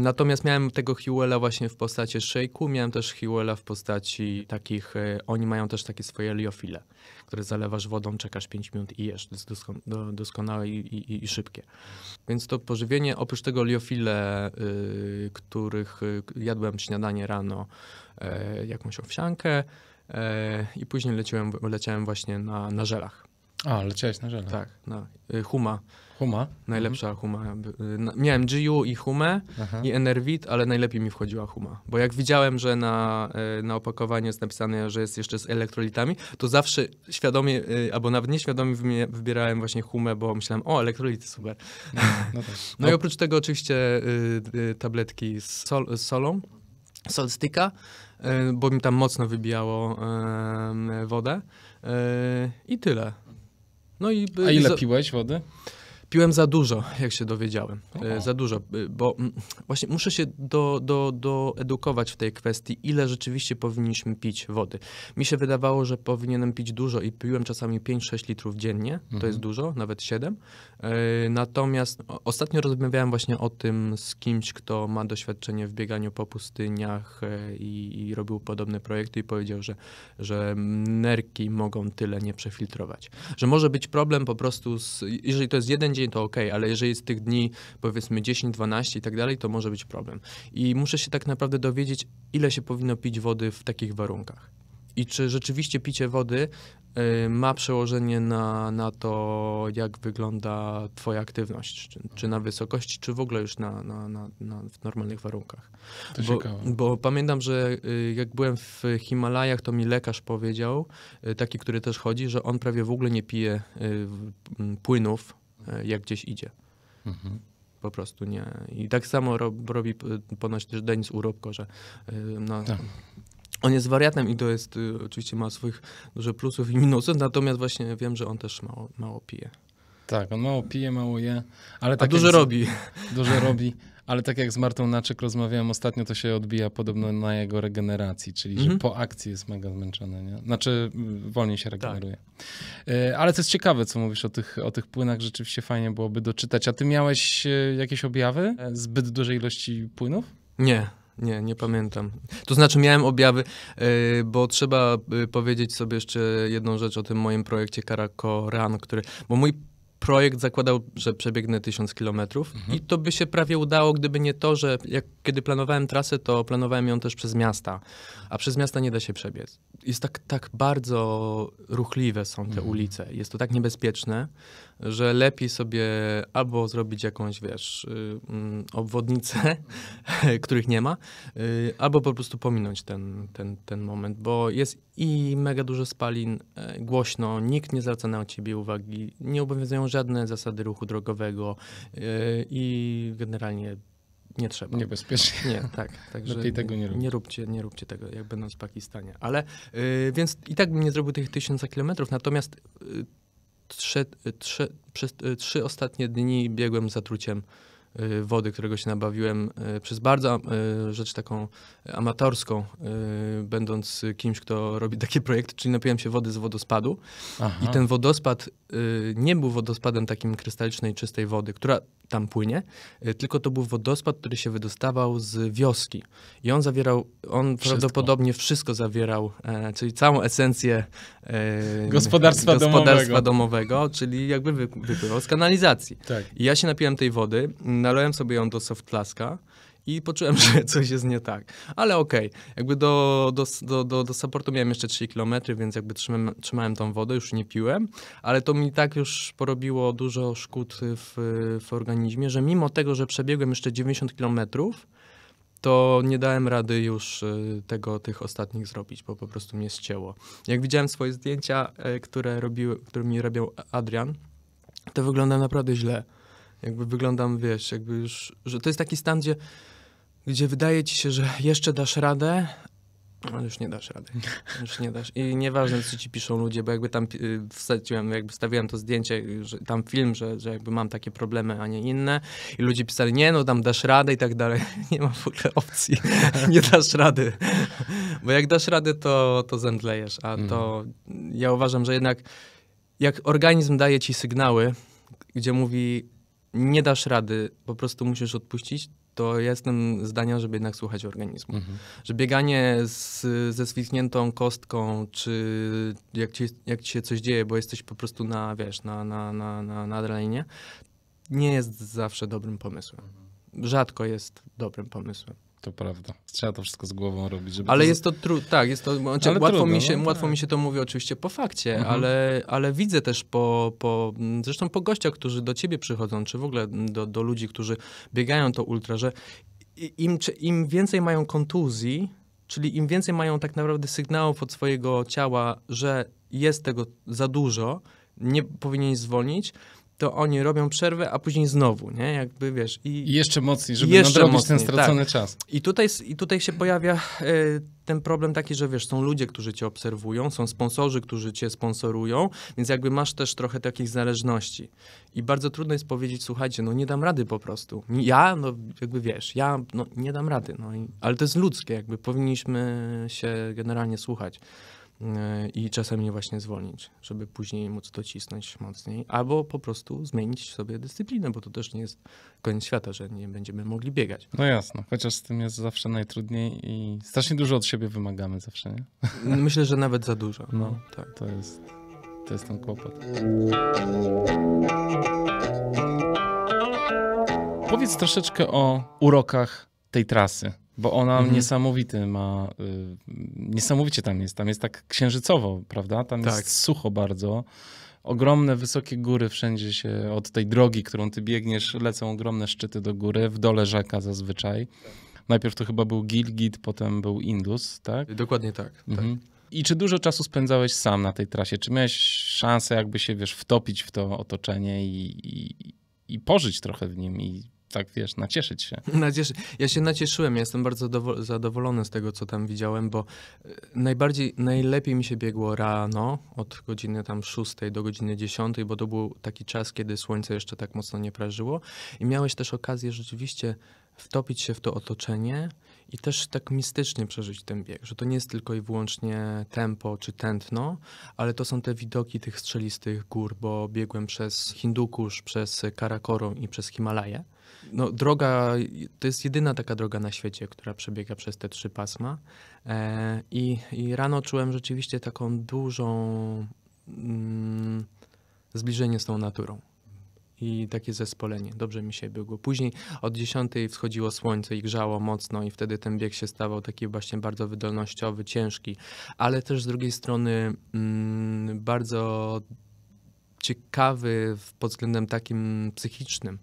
S1: Natomiast miałem tego Hewella właśnie w postaci szejku, miałem też Hewella w postaci takich, oni mają też takie swoje liofile które zalewasz wodą, czekasz 5 minut i jesz. To jest doskonałe i, i, i, szybkie. Więc to pożywienie, oprócz tego liofile, y, których y, jadłem śniadanie rano, y, jakąś owsiankę, e, i później leciałem, leciałem właśnie na, na żelach. A, leciałeś na żele. Tak, na y, Huma. Huma? Najlepsza mhm. Huma. Miałem GU i Humę i Enervit, ale najlepiej mi wchodziła Huma. Bo jak widziałem, że na, y, na opakowaniu jest napisane, że jest jeszcze z elektrolitami, to zawsze świadomie, y, albo nawet nieświadomie wybierałem właśnie Humę, bo myślałem, o, elektrolity, super. No, no, tak. no, *laughs* no i no. oprócz tego oczywiście tabletki z, sol, z solą, solstika, bo mi tam mocno wybijało wodę i tyle. No i, y, A ile piłeś wody? Piłem za dużo, jak się dowiedziałem. E, za dużo, y, bo mm, właśnie muszę się do, do, do edukować w tej kwestii, ile rzeczywiście powinniśmy pić wody. Mi się wydawało, że powinienem pić dużo i piłem czasami 5-6 litrów dziennie, to mhm. jest dużo, nawet 7. E, natomiast ostatnio rozmawiałem właśnie o tym z kimś, kto ma doświadczenie w bieganiu po pustyniach e, i, i robił podobne projekty i powiedział, że, że nerki mogą tyle nie przefiltrować. Że może być problem po prostu, z, jeżeli to jest jeden dzień, tydzień, to ok, ale jeżeli jest tych dni powiedzmy 10, 12 i tak dalej, to może być problem. I muszę się tak naprawdę dowiedzieć, ile się powinno pić wody w takich warunkach. I czy rzeczywiście picie wody y, ma przełożenie na, na to, jak wygląda Twoja aktywność, czy, czy na wysokości, czy w ogóle już na, na, na, na w normalnych warunkach. To bo, ciekawe. Bo pamiętam, że y, jak byłem w Himalajach, to mi lekarz powiedział, y, taki, który też chodzi, że on prawie w ogóle nie pije y, płynów E, jak gdzieś idzie. Mhm po prostu nie. I tak samo rob, robi ponoć też Denis Urobko, że e, no, tak. on jest wariatem i to jest, e, oczywiście ma swoich dużo plusów i minusów, natomiast właśnie wiem, że on też mało, mało pije. Tak, on mało pije, mało je, ale tak dużo robi. Dużo robi. *laughs* Ale
S2: tak jak z Martą Naczyk rozmawiałem ostatnio, to się odbija podobno na jego regeneracji, czyli że mhm. po akcji jest mega zmęczony, nie? Znaczy mm, wolniej się regeneruje. Tak. E, ale to jest ciekawe, co mówisz o tych, o tych płynach, rzeczywiście fajnie byłoby doczytać. A ty miałeś e, jakieś objawy e, zbyt dużej
S1: ilości płynów? Nie, nie, nie pamiętam. To znaczy miałem objawy, bo trzeba powiedzieć sobie jeszcze jedną rzecz o tym moim projekcie Karakoran, który, bo mój projekt zakładał, że przebiegnę 1000 kilometrów mhm. i to by się prawie udało, gdyby nie to, że jak, kiedy planowałem trasę, to planowałem ją też przez miasta, a przez miasta nie da się przebiec. Jest tak, tak bardzo ruchliwe są te mhm. ulice, jest to tak niebezpieczne, że lepiej sobie albo zrobić jakąś, wiesz, y, mm, obwodnicę, *laughs* których nie ma, y, albo po prostu pominąć ten, ten, ten moment, bo jest i mega dużo spalin, e, głośno, nikt nie zwraca na ciebie uwagi, nie obowiązują żadne zasady ruchu drogowego y, i generalnie nie trzeba. Niebezpiecznie. Nie, tak. Także Lepiej tego nie, nie róbcie. Nie róbcie tego, jak będąc w Pakistanie. Ale, yy, więc i tak bym nie zrobił tych tysiąca kilometrów, natomiast yy, trzy, trzy, przez e, trzy ostatnie dni biegłem zatruciem e, wody, którego się nabawiłem e, przez bardzo rzecz taką amatorską, będąc kimś, kto robi takie projekty, czyli napiłem się wody z wodospadu. Aha. I ten wodospad nie był wodospadem takim krystalicznej, czystej wody, która tam płynie, y, tylko to był wodospad, który się wydostawał z wioski. I on zawierał, on wszystko. prawdopodobnie wszystko zawierał, e, czyli całą esencję e, gospodarstwa, gospodarstwa domowego. domowego. czyli jakby wy, wypływał z kanalizacji. Tak. I ja się napiłem tej wody, nalałem sobie ją do softlaska i poczułem, *laughs* że coś jest nie tak. Ale okej, okay. jakby do, do, do, do, do supportu miałem jeszcze 3 km, więc jakby trzymałem, trzymałem tą wodę, już nie piłem, ale to mi tak już porobiło dużo szkód w, w organizmie, że mimo tego, że przebiegłem jeszcze 90 km, to nie dałem rady już y, tego, tych ostatnich zrobić, bo po prostu mnie ścięło. Jak widziałem swoje zdjęcia, e, które, robiły, które mi robił Adrian, to wygląda naprawdę źle. Jakby wyglądam, wiesz, jakby już, że to jest taki stan, gdzie gdzie wydaje ci się, że jeszcze dasz radę, no, już nie dasz rady. Już nie dasz. I nieważne, co ci piszą ludzie, bo jakby tam y, wstawiłem, jakby stawiłem to zdjęcie, że tam film, że, że jakby mam takie problemy, a nie inne. I ludzie pisali, nie no, tam dasz radę i tak dalej. *laughs* Nie ma w ogóle opcji. nie dasz rady. Bo jak dasz rady, to, to zemdlejesz. A to mhm. ja uważam, że jednak jak organizm daje ci sygnały, gdzie mówi, nie dasz rady, po prostu musisz odpuścić, to jestem zdania, żeby jednak słuchać organizmu. Mhm. Że bieganie z, ze switniętą kostką, czy jak ci, jak ci się coś dzieje, bo jesteś po prostu na, wiesz, na, na, na, na, na adrenalinie, nie jest zawsze dobrym pomysłem. Mhm. Rzadko jest dobrym pomysłem. To prawda. Trzeba to wszystko z głową robić. ale to... jest to trudne, tak, jest to, znaczy, łatwo, trudno, mi się, no, łatwo mi tak. się to mówi oczywiście po fakcie, mhm. ale, ale widzę też po, po, mm, zresztą po gościach, którzy do ciebie przychodzą, czy w ogóle mm, do, do ludzi, którzy biegają to ultra, że im, im więcej mają kontuzji, czyli im więcej mają tak naprawdę sygnałów od swojego ciała, że jest tego za dużo, nie powinien zwolnić, to oni robią przerwę, a później znowu, nie? Jakby, wiesz... I, I jeszcze mocniej, żeby jeszcze nadrobić mocniej, ten tak. stracony tak. czas. I tutaj, I tutaj się pojawia y, ten problem taki, że wiesz, są ludzie, którzy cię obserwują, są sponsorzy, którzy cię sponsorują, więc jakby masz też trochę takich zależności. I bardzo trudno jest powiedzieć, słuchajcie, no nie dam rady po prostu. Ja, no jakby wiesz, ja no, nie dam rady, no, i, ale to jest ludzkie, jakby powinniśmy się generalnie słuchać i czasami właśnie zwolnić, żeby później móc docisnąć mocniej, albo po prostu zmienić sobie dyscyplinę, bo to też nie jest koniec świata, że nie będziemy mogli biegać.
S2: No jasno, chociaż z tym jest zawsze najtrudniej i strasznie dużo od siebie wymagamy zawsze, nie? No
S1: myślę, że nawet za dużo. No, no tak. To jest, to jest ten kłopot.
S2: Powiedz troszeczkę o urokach tej trasy bo ona mhm. niesamowity ma, y, niesamowicie tam jest, tam jest tak księżycowo, prawda? Tam tak. jest sucho bardzo. Ogromne, wysokie góry wszędzie się, od tej drogi, którą ty biegniesz, lecą ogromne szczyty do góry, w dole rzeka zazwyczaj. Najpierw to chyba był Gilgit, potem był Indus, tak? Dokładnie tak. tak. Mhm. tak. I czy dużo czasu spędzałeś sam na tej trasie? Czy miałeś szansę jakby się, wiesz, wtopić w to otoczenie i, i, i pożyć trochę w nim i tak wiesz, nacieszyć się. *laughs*
S1: Nacieszy. Ja się nacieszyłem, ja jestem bardzo zadowolony z tego, co tam widziałem, bo e, najbardziej, najlepiej mi się biegło rano, od godziny tam 6 do godziny 10, bo to był taki czas, kiedy słońce jeszcze tak mocno nie prażyło i miałeś też okazję rzeczywiście wtopić się w to otoczenie i też tak mistycznie przeżyć ten bieg, że to nie jest tylko i wyłącznie tempo czy tętno, ale to są te widoki tych strzelistych gór, bo biegłem przez Hindukusz, przez Karakorum i przez Himalaję no, droga, to jest jedyna taka droga na świecie, która przebiega przez te trzy pasma. E, i, i, rano czułem rzeczywiście taką dużą mm, zbliżenie z tą naturą. I takie zespolenie, dobrze mi się było. Później od 10 wschodziło słońce i grzało mocno, i wtedy ten bieg się stawał taki właśnie bardzo wydolnościowy, ciężki, ale też z drugiej strony mm, bardzo ciekawy pod względem takim psychicznym,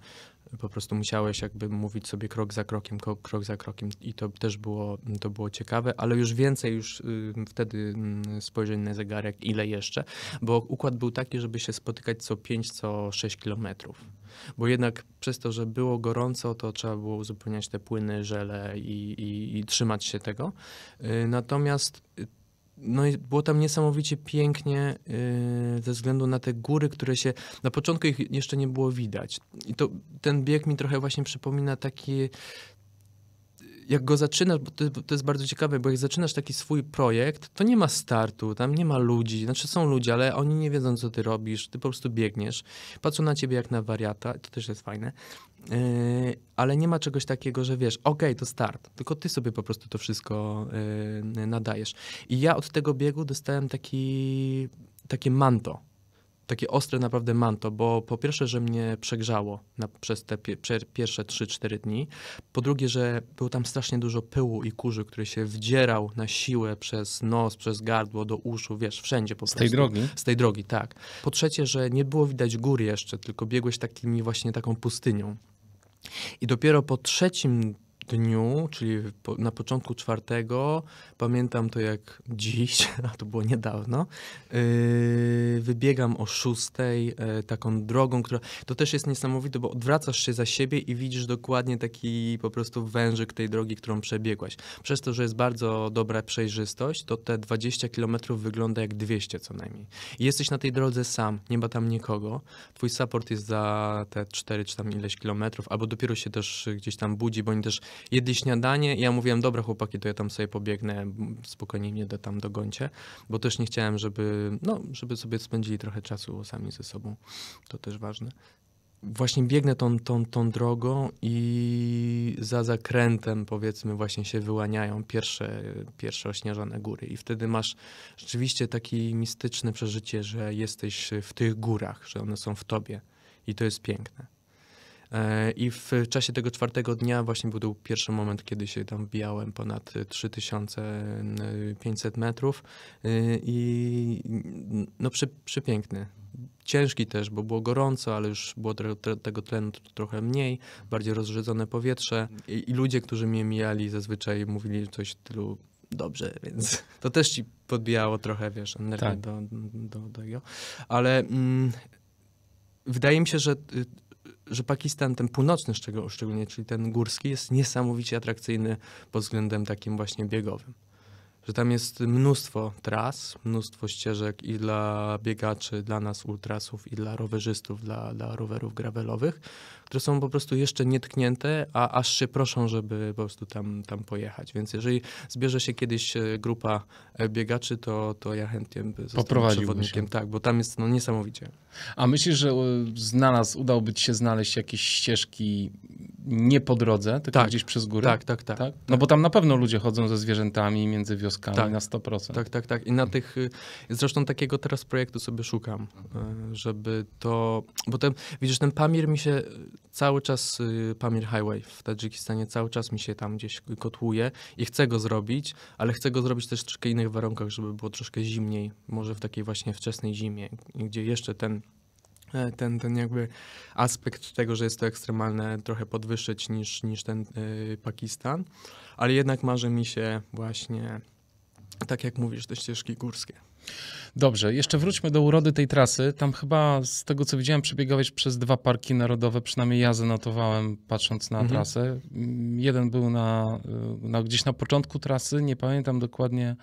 S1: po prostu musiałeś jakby mówić sobie krok za krokiem, krok za krokiem i to też było, to było ciekawe, ale już więcej już wtedy spojrzeń na zegarek, ile jeszcze, bo układ był taki, żeby się spotykać co 5, co 6 kilometrów, bo jednak przez to, że było gorąco, to trzeba było uzupełniać te płyny, żele i, i, i trzymać się tego. Y, natomiast y, no i było tam niesamowicie pięknie yy, ze względu na te góry, które się na początku ich jeszcze nie było widać. I to ten bieg mi trochę właśnie przypomina takie jak go zaczynasz, bo to, to, jest bardzo ciekawe, bo jak zaczynasz taki swój projekt, to nie ma startu, tam nie ma ludzi, znaczy są ludzie, ale oni nie wiedzą, co ty robisz, ty po prostu biegniesz, patrzą na ciebie jak na wariata, to też jest fajne, yy, ale nie ma czegoś takiego, że wiesz, okej, okay, to start, tylko ty sobie po prostu to wszystko yy, nadajesz. I ja od tego biegu dostałem taki, takie manto, takie ostre naprawdę manto, bo po pierwsze, że mnie przegrzało na, przez te pie, pierwsze 3-4 dni. Po drugie, że był tam strasznie dużo pyłu i kurzy, który się wdzierał na siłę przez nos, przez gardło, do uszu, wiesz, wszędzie po prostu. Z tej drogi? Z tej drogi, tak. Po trzecie, że nie było widać gór jeszcze, tylko biegłeś takimi właśnie taką pustynią. I dopiero po trzecim dniu, czyli po, na początku czwartego, pamiętam to jak dziś, *laughs* a to było niedawno, yy, wybiegam o szóstej yy, taką drogą, która to też jest niesamowite, bo odwracasz się za siebie i widzisz dokładnie taki po prostu wężyk tej drogi, którą przebiegłaś. Przez to, że jest bardzo dobra przejrzystość, to te 20 kilometrów wygląda jak 200 co najmniej. I jesteś na tej drodze sam, nie ma tam nikogo. Twój support jest za te 4 czy tam ileś kilometrów, albo dopiero się też gdzieś tam budzi, bo oni też jedli śniadanie i ja mówiłem, dobra chłopaki, to ja tam sobie pobiegnę, spokojnie mnie do tam dogoncie, bo też nie chciałem, żeby, no, żeby sobie spędzili trochę czasu sami ze sobą. To też ważne właśnie biegnę tą, tą, tą drogą i za zakrętem powiedzmy właśnie się wyłaniają pierwsze, pierwsze ośnieżone góry i wtedy masz rzeczywiście takie mistyczne przeżycie, że jesteś w tych górach, że one są w tobie i to jest piękne. E, I w czasie tego czwartego dnia właśnie był pierwszy moment, kiedy się tam wbijałem ponad 3500 metrów e, i no przy, przepiękny. Ciężki też, bo było gorąco, ale już było tego tlenu trochę mniej, bardziej rozrzedzone powietrze i, i ludzie, którzy mnie mijali zazwyczaj mówili coś w tylu dobrze, więc to też ci podbijało trochę, wiesz, energię tak. do, do, do, do, Ale mm, wydaje mi się, że y, że Pakistan, ten północny szczególnie, czyli ten górski, jest niesamowicie atrakcyjny pod względem takim właśnie biegowym że tam jest mnóstwo tras, mnóstwo ścieżek i dla biegaczy, dla nas ultrasów i dla rowerzystów, dla, dla rowerów gravelowych, które są po prostu jeszcze nietknięte, a aż się proszą, żeby po prostu tam, tam pojechać. Więc jeżeli zbierze się kiedyś e, grupa e, biegaczy, to, to ja chętnie zostanę przewodnikiem. Się. Tak, bo tam jest no, niesamowicie. A myślisz, że e,
S2: znalazł, udałoby ci się znaleźć jakieś ścieżki nie po drodze, tylko tak, gdzieś przez górę? Tak, tak, tak, tak, No tak. bo tam na pewno ludzie chodzą ze zwierzętami między wioskami tak, na 100%. Tak, tak, tak. I
S1: na tych, y, zresztą takiego teraz projektu sobie szukam, y, żeby to, bo ten, widzisz, ten Pamir mi się cały czas, y, Pamir Highway w Tadżykistanie cały czas mi się tam gdzieś kotłuje i chcę go zrobić, ale chcę go zrobić też w troszkę innych warunkach, żeby było troszkę zimniej, może w takiej właśnie wczesnej zimie, gdzie jeszcze ten E, ten, ten jakby aspekt tego, że jest to ekstremalne, trochę podwyższyć niż, niż ten e, Pakistan. Ale jednak marzy mi się właśnie, tak jak mówisz, te ścieżki
S2: górskie. Dobrze, jeszcze wróćmy do urody tej trasy. Tam chyba z tego co widziałem, przebiegałeś przez dwa parki narodowe, przynajmniej ja zanotowałem patrząc na mhm. trasę. Mm, jeden był na, y, na, gdzieś na początku trasy, nie pamiętam dokładnie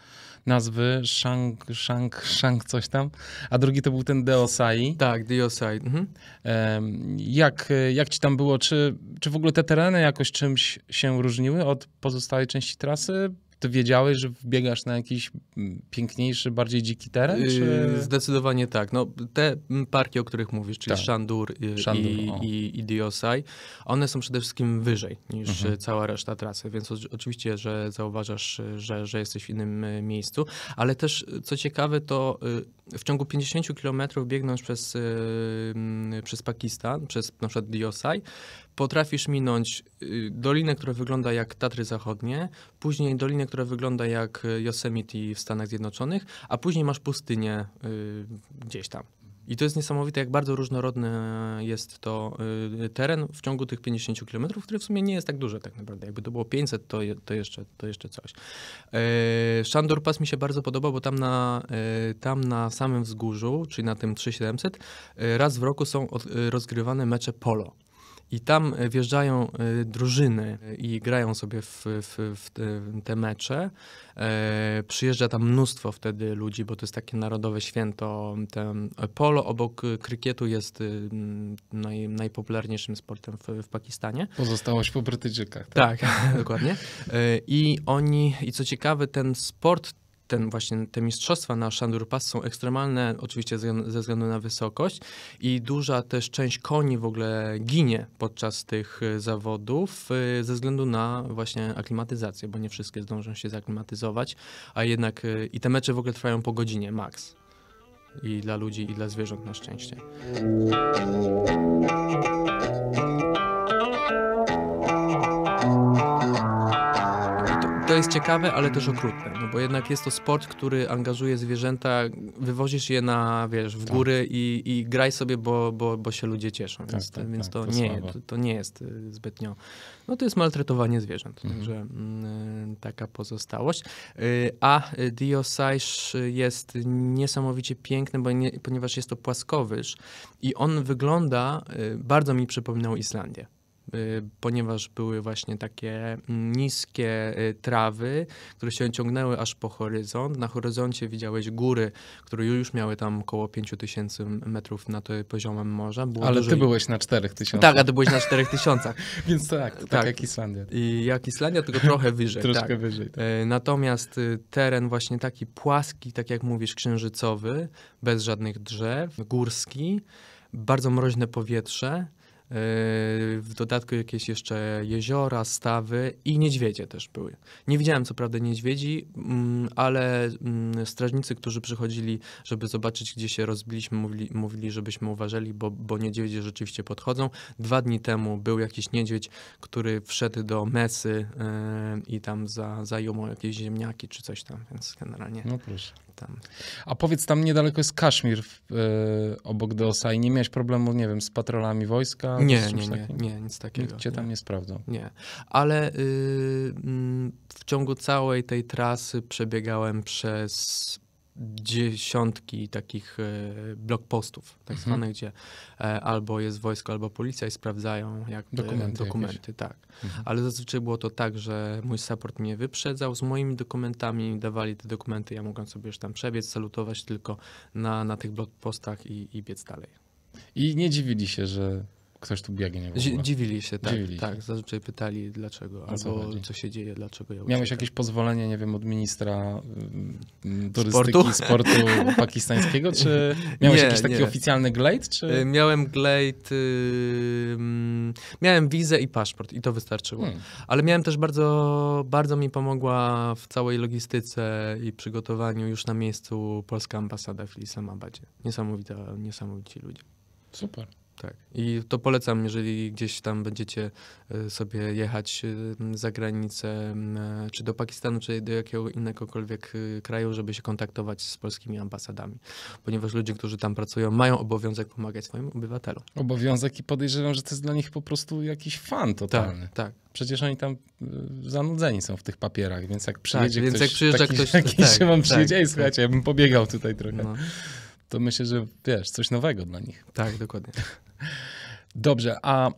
S2: nazwy, Shang, Shang, Shang coś tam, a drugi to był ten Deosai. Tak, Deosai. Mhm. Jak, jak ci tam było? Czy, czy w ogóle te tereny jakoś czymś się różniły od pozostałej części trasy? To wiedziałeś, że wbiegasz na jakiś mm, piękniejszy,
S1: bardziej dziki teren? Yy, czy... Zdecydowanie tak. No, te mm, parki, o których mówisz, czyli tak. Szandur, y, Szandur i, no. i, i, one są przede wszystkim wyżej niż mhm. cała reszta trasy, więc oczywiście, że zauważasz, że, że jesteś w innym y, miejscu, ale też co ciekawe, to y, w ciągu 50 kilometrów biegnąc przez, mm, przez Pakistan, przez na przykład potrafisz minąć y, dolinę, która wygląda jak Tatry Zachodnie, później dolinę, która wygląda jak y, Yosemite w Stanach Zjednoczonych, a później masz pustynię y, gdzieś tam. I to jest niesamowite, jak bardzo różnorodny jest to teren w ciągu tych 50 km, który w sumie nie jest tak duży tak naprawdę. Jakby to było 500, to, je, to, jeszcze, to jeszcze coś. E, Szandor Pass mi się bardzo podoba, bo tam na, e, tam na samym wzgórzu, czyli na tym 3700, e, raz w roku są rozgrywane mecze polo. I tam e, wjeżdżają e, drużyny e, i grają sobie w, w, w te mecze. Przyjeżdża tam mnóstwo wtedy ludzi, bo to jest takie narodowe święto. Ten polo obok krykietu jest naj, najpopularniejszym sportem w, w, Pakistanie. Pozostałość po Brytyjczykach. Tak, tak *laughs* dokładnie. I oni, i co ciekawe, ten sport ten właśnie te mistrzostwa na Shandur Pass są ekstremalne, oczywiście ze względu na wysokość i duża też część koni w ogóle ginie podczas tych y, zawodów y, ze względu na właśnie aklimatyzację, bo nie wszystkie zdążą się zaklimatyzować, a jednak y, i te mecze w ogóle trwają po godzinie maks. I dla ludzi, i dla zwierząt na szczęście. to jest ciekawe, ale też okrutne, no bo jednak jest to sport, który angażuje zwierzęta, wywozisz je na, wiesz, w tak. góry tak. i, i graj sobie, bo, bo, bo się ludzie cieszą, tak, więc, tak, tak więc to, to, nie, to, to, nie jest y, zbytnio, no to jest maltretowanie zwierząt, mhm. także mm, y, taka pozostałość. Y, a Diosaisz jest niesamowicie piękny, bo nie, ponieważ jest to płaskowyż i on wygląda, bardzo mi przypominał Islandię. Y, ponieważ były właśnie takie mm, niskie y, trawy, które się ciągnęły aż po horyzont. Na horyzoncie widziałeś góry, które już miały tam około 5000 metrów nad y, poziomem morza. Było Ale dużo... ty byłeś na 4000. Tak, a ty byłeś na 4000. *laughs* Więc tak, tak, tak, jak Islandia. I jak Islandia, tylko trochę *laughs* wyżej. Troszkę tak. wyżej. Tak. Natomiast teren właśnie taki płaski, tak jak mówisz, księżycowy, bez żadnych drzew, górski, bardzo mroźne powietrze w dodatku jakieś jeszcze jeziora, stawy i niedźwiedzie też były. Nie widziałem co prawda niedźwiedzi, mm, ale mm, strażnicy, którzy przychodzili, żeby zobaczyć, gdzie się rozbiliśmy, mówili, mówili żebyśmy uważali, bo, bo niedźwiedzie rzeczywiście podchodzą. Dwa dni temu był jakiś niedźwiedź, który wszedł do mesy e, i tam za, zajął jakieś ziemniaki czy coś tam, więc generalnie. No proszę
S2: tam. A powiedz, tam niedaleko jest Kaszmir w, y, obok Dosa i nie miałeś problemu, nie wiem, z
S1: patrolami wojska? Nie, nie, nie, nie, nic takiego. Nikt cię nie. tam nie sprawdzał? Nie, ale y, w ciągu całej tej trasy przebiegałem przez dziesiątki takich e, blog postów, tak mhm. zwanych, mhm. gdzie e, albo jest wojsko, albo policja i sprawdzają jak dokumenty. dokumenty tak. Mhm. Ale zazwyczaj było to tak, że mój support mnie wyprzedzał z moimi dokumentami, dawali te dokumenty, ja mogłem sobie już tam przebiec, salutować tylko na, na tych blog postach i, i biec dalej. I nie dziwili
S2: się, że ktoś tu biegnie. Dziwili się, tak. Dziwili tak,
S1: się. zazwyczaj pytali dlaczego, albo co, co, się dzieje, dlaczego ja Miałeś
S2: jakieś pozwolenie, nie wiem, od ministra mm, mm, turystyki, sportu, *laughs* sportu pakistańskiego, czy miałeś nie, jakiś taki nie. oficjalny glejt? Czy... Y,
S1: miałem glejt, y, mm, miałem wizę i paszport i to wystarczyło. Hmm. Ale miałem też bardzo, bardzo mi pomogła w całej logistyce i przygotowaniu już na miejscu polska ambasada w Islamabadzie. Niesamowita, niesamowici ludzie. Super. Tak. I to polecam, jeżeli gdzieś tam będziecie y, sobie jechać y, za granicę, y, czy do Pakistanu, czy do jakiego innegokolwiek kraju, żeby się kontaktować z polskimi ambasadami. Ponieważ ludzie, którzy tam pracują, mają obowiązek pomagać swoim obywatelom.
S2: Obowiązek i podejrzewam, że to jest dla nich po prostu jakiś fan totalny. Tak, tak. Przecież oni tam zanudzeni są w tych papierach, więc jak tak, przyjedzie tak, ktoś, więc jak przyjeżdża taki, ktoś, *laughs* jakiś tak, Szymon tak, przyjedzie, tak, i, słuchajcie, ja bym pobiegał tutaj trochę. No to myślę, że wiesz, coś nowego dla nich. Tak, dokładnie. *laughs* Dobrze, a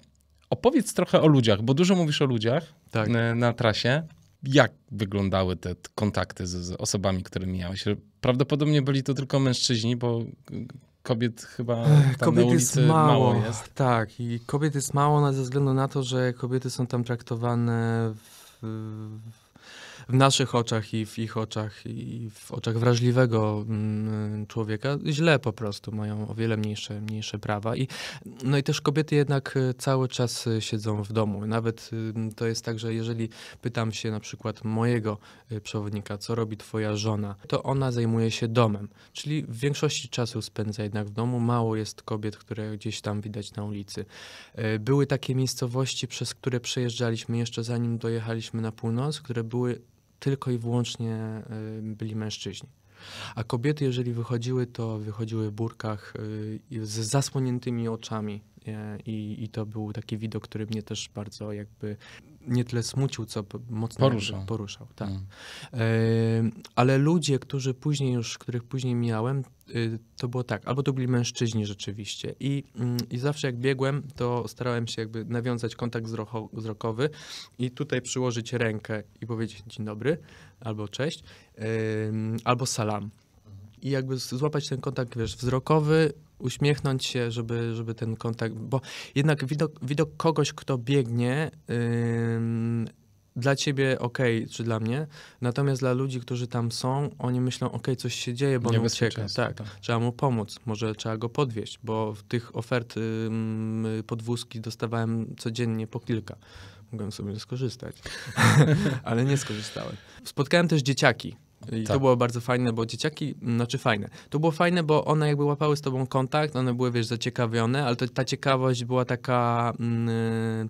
S2: opowiedz trochę o ludziach, bo dużo mówisz o ludziach tak. na, e, na trasie. Jak wyglądały te kontakty z, z osobami, które mijałeś? Prawdopodobnie byli to tylko mężczyźni, bo e, kobiet chyba tam kobiet na ulicy jest mało. mało. jest.
S1: Tak, i kobiet jest mało no, ze względu na to, że kobiety są tam traktowane w, w naszych oczach i w ich oczach i w oczach wrażliwego mm, człowieka źle po prostu, mają o wiele mniejsze, mniejsze prawa. I, no i też kobiety jednak y, cały czas y, siedzą w domu. Nawet to jest tak, że jeżeli pytam się na przykład mojego y, przewodnika, co robi twoja żona, to ona zajmuje się domem, czyli w większości czasu spędza jednak w domu. Mało jest kobiet, które gdzieś tam widać na ulicy. Były takie miejscowości, przez które przejeżdżaliśmy jeszcze zanim dojechaliśmy na północ, które były tylko i wyłącznie byli mężczyźni. A kobiety, jeżeli wychodziły, to wychodziły w burkach y, z zasłoniętymi oczami, E, I, I to był taki widok, który mnie też bardzo jakby nie tyle smucił, co mocno poruszał. poruszał tak. Mm. E, ale ludzie, którzy później już, których później miałem, e, to było tak, albo to byli mężczyźni rzeczywiście. I, y, I zawsze jak biegłem, to starałem się jakby nawiązać kontakt wzroko, wzrokowy i tutaj przyłożyć rękę i powiedzieć dzień dobry, albo cześć, albo salam. I jakby złapać ten kontakt wiesz, wzrokowy, uśmiechnąć się, żeby, żeby ten kontakt, bo jednak widok, widok kogoś, kto biegnie, yy, dla ciebie ok, czy dla mnie, natomiast dla ludzi, którzy tam są, oni myślą, ok, coś się dzieje, bo on ucieka. Tak, tak, trzeba mu pomóc, może trzeba go podwieźć, bo w tych ofert podwózki dostawałem codziennie po kilka. Mogłem sobie skorzystać, *laughs* ale nie skorzystałem. Spotkałem też dzieciaki, i tak. to było bardzo fajne, bo dzieciaki, znaczy fajne. To było fajne, bo one jakby łapały z tobą kontakt, one były, wiesz, zaciekawione, ale to, ta ciekawość była taka. Mm,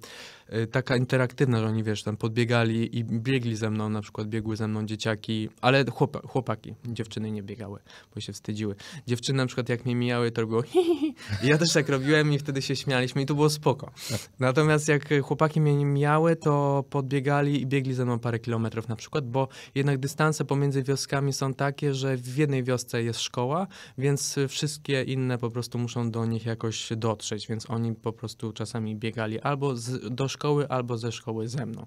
S1: Y, taka interaktywna, że oni wiesz, tam podbiegali i biegli ze mną, na przykład biegły ze mną dzieciaki, ale chłopaki, dziewczyny nie biegały, bo się wstydziły. Dziewczyny na przykład jak mnie mijały, to było hi, hi, hi. ja też tak robiłem i wtedy się śmialiśmy i to było spoko. Natomiast jak chłopaki mnie nie mijały, to podbiegali i biegli ze mną parę kilometrów na przykład, bo jednak dystanse pomiędzy wioskami są takie, że w jednej wiosce jest szkoła, więc wszystkie inne po prostu muszą do nich jakoś dotrzeć, więc oni po prostu czasami biegali albo z, do szkoły, szkoły albo ze szkoły ze mną.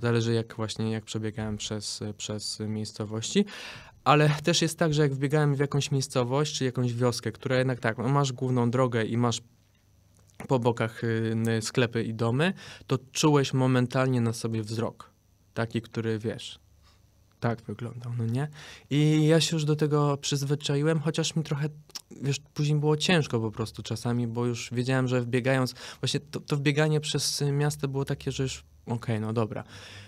S1: Zależy jak właśnie, jak przebiegałem przez, przez miejscowości. Ale też jest tak, że jak wbiegałem w jakąś miejscowość czy jakąś wioskę, która jednak tak, no masz główną drogę i masz po bokach y, sklepy i domy, to czułeś momentalnie na sobie wzrok. Taki, który wiesz, tak wyglądał, no nie? I ja się już do tego przyzwyczaiłem, chociaż mi trochę, wiesz, później było ciężko po prostu czasami, bo już wiedziałem, że wbiegając, właśnie to, to wbieganie przez miasto było takie, że już okej, okay, no dobra.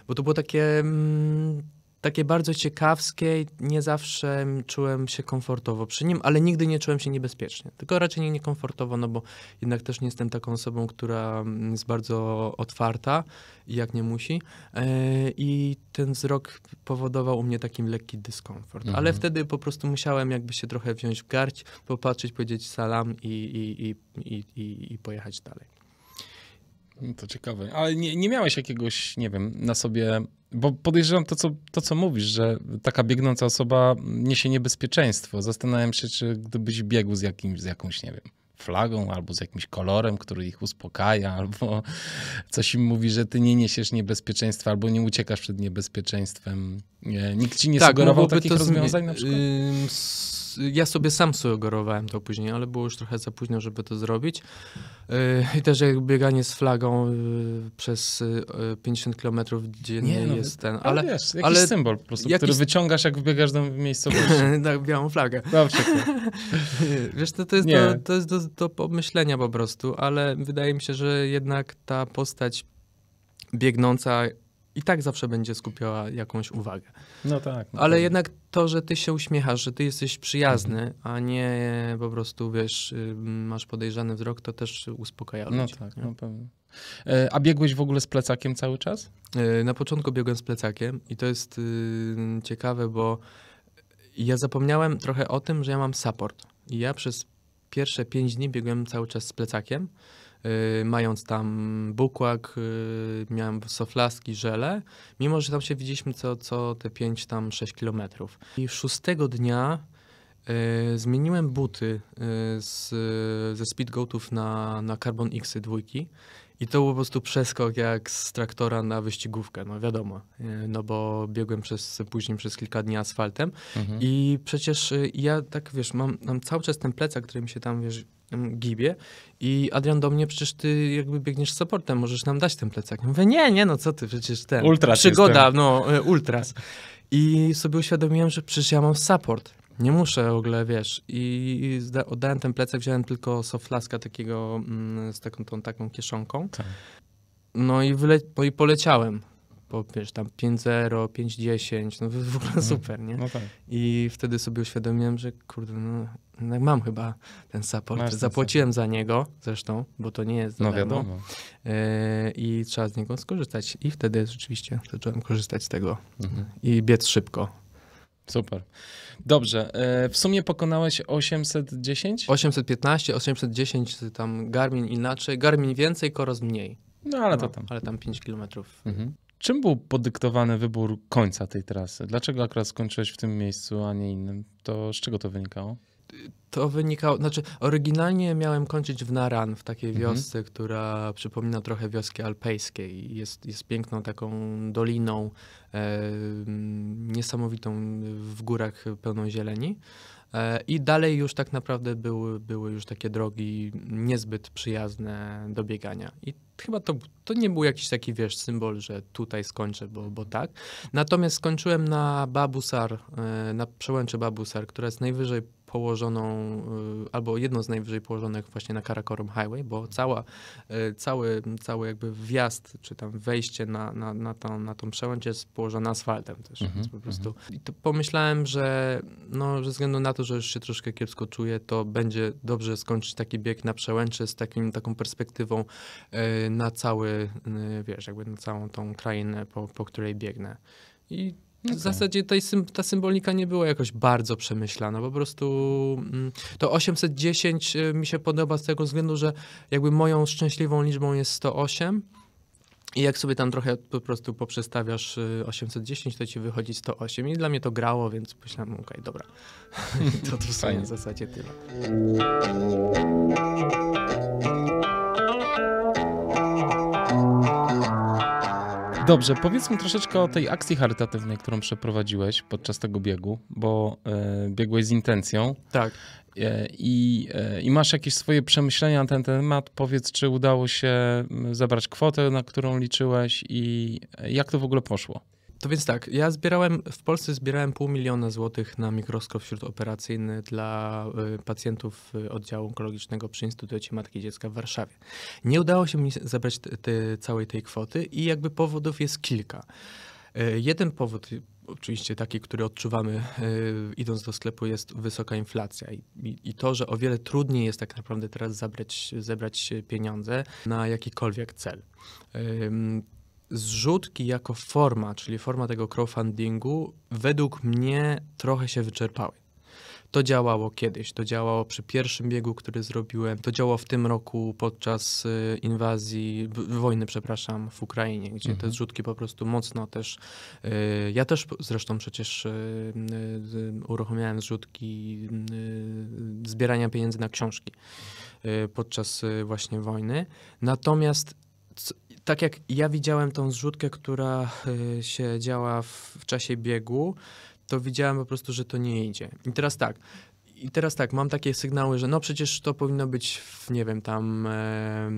S1: Bo to było takie mm, takie bardzo ciekawskie nie zawsze czułem się komfortowo przy nim, ale nigdy nie czułem się niebezpiecznie. Tylko raczej nie niekomfortowo, no bo jednak też nie jestem taką osobą, która mm, jest bardzo otwarta i jak nie musi. E, I ten wzrok powodował u mnie taki lekki dyskomfort. Mhm. Ale wtedy po prostu musiałem jakby się trochę wziąć w garść, popatrzeć, powiedzieć salam i, i, i, i, i pojechać dalej. No to ciekawe.
S2: Ale nie, nie miałeś jakiegoś, nie wiem, na sobie, bo podejrzewam to co, to, co mówisz, że taka biegnąca osoba niesie niebezpieczeństwo. Zastanawiam się, czy gdybyś biegł z, jakimś, z jakąś, nie wiem, flagą albo z jakimś kolorem, który ich uspokaja, albo coś im mówi, że ty nie niesiesz niebezpieczeństwa albo nie uciekasz przed niebezpieczeństwem. Nie, nikt ci nie tak, sugerował takich to rozwiązań na przykład?
S1: ja sobie sam sugerowałem to później, ale było już trochę za późno, żeby to zrobić. Y, I też jak bieganie z flagą y, przez 50 km dziennie nie, no, jest ten, ale... No ale wiesz, jakiś ale, symbol po prostu, jakiś... który
S2: wyciągasz, jak wybiegasz do *laughs* miejscowości.
S1: tak, białą flagę. Dobrze. Tak. *laughs* wiesz, to, to jest, do, to jest do, do pomyślenia po prostu, ale wydaje mi się, że jednak ta postać biegnąca i tak zawsze będzie skupiała jakąś uwagę. No tak. No ale tak. jednak to, że ty się uśmiechasz, że ty jesteś przyjazny, mhm. a nie po prostu, wiesz, y, masz podejrzany wzrok, to też uspokaja No tak, nie? no pewnie. A biegłeś w ogóle z plecakiem cały czas? E, na początku biegłem z plecakiem i to jest y, ciekawe, bo ja zapomniałem trochę o tym, że ja mam support. I ja przez pierwsze pięć dni biegłem cały czas z plecakiem, yy, mając tam bukłak, yy, miałem soflaski, żele, mimo że tam się widzieliśmy co, co te pięć tam sześć kilometrów. I szóstego dnia Yy, zmieniłem buty yy, z, ze speedgoatów na, na Carbon X dwójki i to był po prostu przeskok jak z traktora na wyścigówkę, no wiadomo, no bo biegłem przez, później przez kilka dni asfaltem mhm. i przecież y, ja tak, wiesz, mam, mam cały czas ten plecak, który mi się tam, wiesz, mm, gibie i Adrian do mnie, przecież ty jakby biegniesz z supportem, możesz nam dać ten plecak. Ja mówię, nie, nie, no co ty, przecież ten, ultras przygoda, jestem. no, y, ultras. I sobie uświadomiłem, że przecież ja mam support. Nie muszę w ogóle, wiesz. I oddałem ten plecak, wziąłem tylko soflaska takiego mm, z taką, tą, taką kieszonką. Tak. No i, wyle- no i poleciałem. bo, wiesz, tam 5-0, 5-10, no w ogóle mhm. super, nie? No tak. I wtedy sobie uświadomiłem, że kurde, no, no mam chyba ten support. Masz ten Zapłaciłem za niego zresztą, bo to nie jest No darmo. wiadomo. E, I trzeba z niego skorzystać. I wtedy rzeczywiście zacząłem korzystać z tego. Mhm. I biec szybko. Super. Dobrze. E, w sumie pokonałeś 810? 815, 810 tam Garmin inaczej. Garmin więcej, Koros mniej. No ale no, to tam. Ale tam 5 kilometrów. Mhm. Czym był podyktowany
S2: wybór końca tej trasy? Dlaczego akurat skończyłeś w tym miejscu, a nie innym? To z czego to
S1: wynikało? to wynikało, znaczy oryginalnie miałem kończyć w Naran, w takiej mhm. wiosce, mhm. która przypomina trochę wioski alpejskiej. Jest, jest piękną taką doliną, e, niesamowitą w górach pełną zieleni. E, I dalej już tak naprawdę były, były już takie drogi niezbyt przyjazne do biegania. I chyba to, to nie był jakiś taki, wiesz, symbol, że tutaj skończę, bo, bo tak. Natomiast skończyłem na Babusar, e, na przełęczy Babusar, która jest najwyżej położoną, y, albo jedną z najwyżej położonych właśnie na Karakorum Highway, bo cała, y, cały, cały jakby wjazd, czy tam wejście na, na, na, tą, na tą przełęcz jest położona asfaltem też, mm -hmm, więc po mhm. prostu. Mm -hmm. I to pomyślałem, że no, ze względu na to, że już się troszkę kiepsko czuję, to będzie dobrze skończyć taki bieg na przełęczy z takim, taką perspektywą y, na cały, wiesz, jakby na całą tą krainę, po, po której biegnę. I Okay. W zasadzie tej, ta symbolika nie była jakoś bardzo przemyślana. Po prostu mm, to 810 e, mi się podoba z tego względu, że jakby moją szczęśliwą liczbą jest 108. I jak sobie tam trochę po prostu poprzestawiasz 810, e, to ci wychodzi 108. I dla mnie to grało, więc myślałem, no okej, okay, dobra. *laughs* to w zasadzie tyle.
S2: Dobrze, powiedzmy troszeczkę o tej akcji charytatywnej, którą przeprowadziłeś podczas tego biegu, bo y, biegłeś z intencją. Tak. E, I, e, I, masz jakieś swoje przemyślenia na ten temat? Powiedz, czy udało się zebrać kwotę, na którą liczyłeś i jak to w ogóle poszło?
S1: To więc tak, ja zbierałem, w Polsce zbierałem pół miliona złotych na mikroskop śródoperacyjny dla y, pacjentów y, oddziału onkologicznego przy Instytucie Matki i Dziecka w Warszawie. Nie udało się mi zebrać te, te, całej tej kwoty i jakby powodów jest kilka. Y, jeden powód, oczywiście taki, który odczuwamy idąc do sklepu, jest wysoka inflacja I, i, to, że o wiele trudniej jest tak naprawdę teraz zabrać, zebrać pieniądze na jakikolwiek cel zrzutki jako forma, czyli forma tego crowdfundingu, według mnie trochę się wyczerpały. To działało kiedyś, to działało przy pierwszym biegu, który zrobiłem, to działało w tym roku podczas y, inwazji, wojny, przepraszam, w Ukrainie, gdzie mhm. te zrzutki po prostu mocno też. Y, ja też zresztą przecież y, uruchomiałem zrzutki zbierania pieniędzy na książki podczas właśnie wojny. Natomiast tak jak ja widziałem tą zrzutkę, która y, się działa w, w czasie biegu, to widziałem po prostu, że to nie idzie. I teraz tak, i teraz tak, mam takie sygnały, że no przecież to powinno być, w, nie wiem, tam e,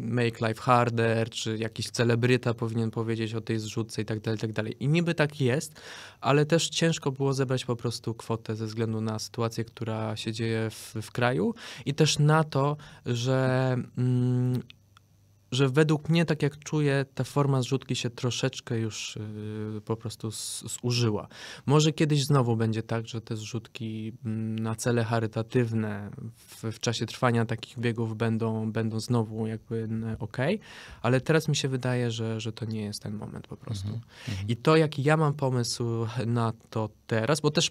S1: Make Life Harder, czy jakiś celebryta powinien powiedzieć o tej zrzutce i tak dalej, i tak dalej. I niby tak jest, ale też ciężko było zebrać po prostu kwotę ze względu na sytuację, która się dzieje w, w kraju i też na to, że... Mm, że według mnie, tak jak czuję, ta forma zrzutki się troszeczkę już yy, po prostu zużyła. Może kiedyś znowu będzie tak, że te zrzutki mm, na cele charytatywne w, w czasie trwania takich biegów będą, będą znowu jakby ok, ale teraz mi się wydaje, że, że to nie jest ten moment po prostu. Mhm, mhm. I to, jaki ja mam pomysł na to teraz, bo też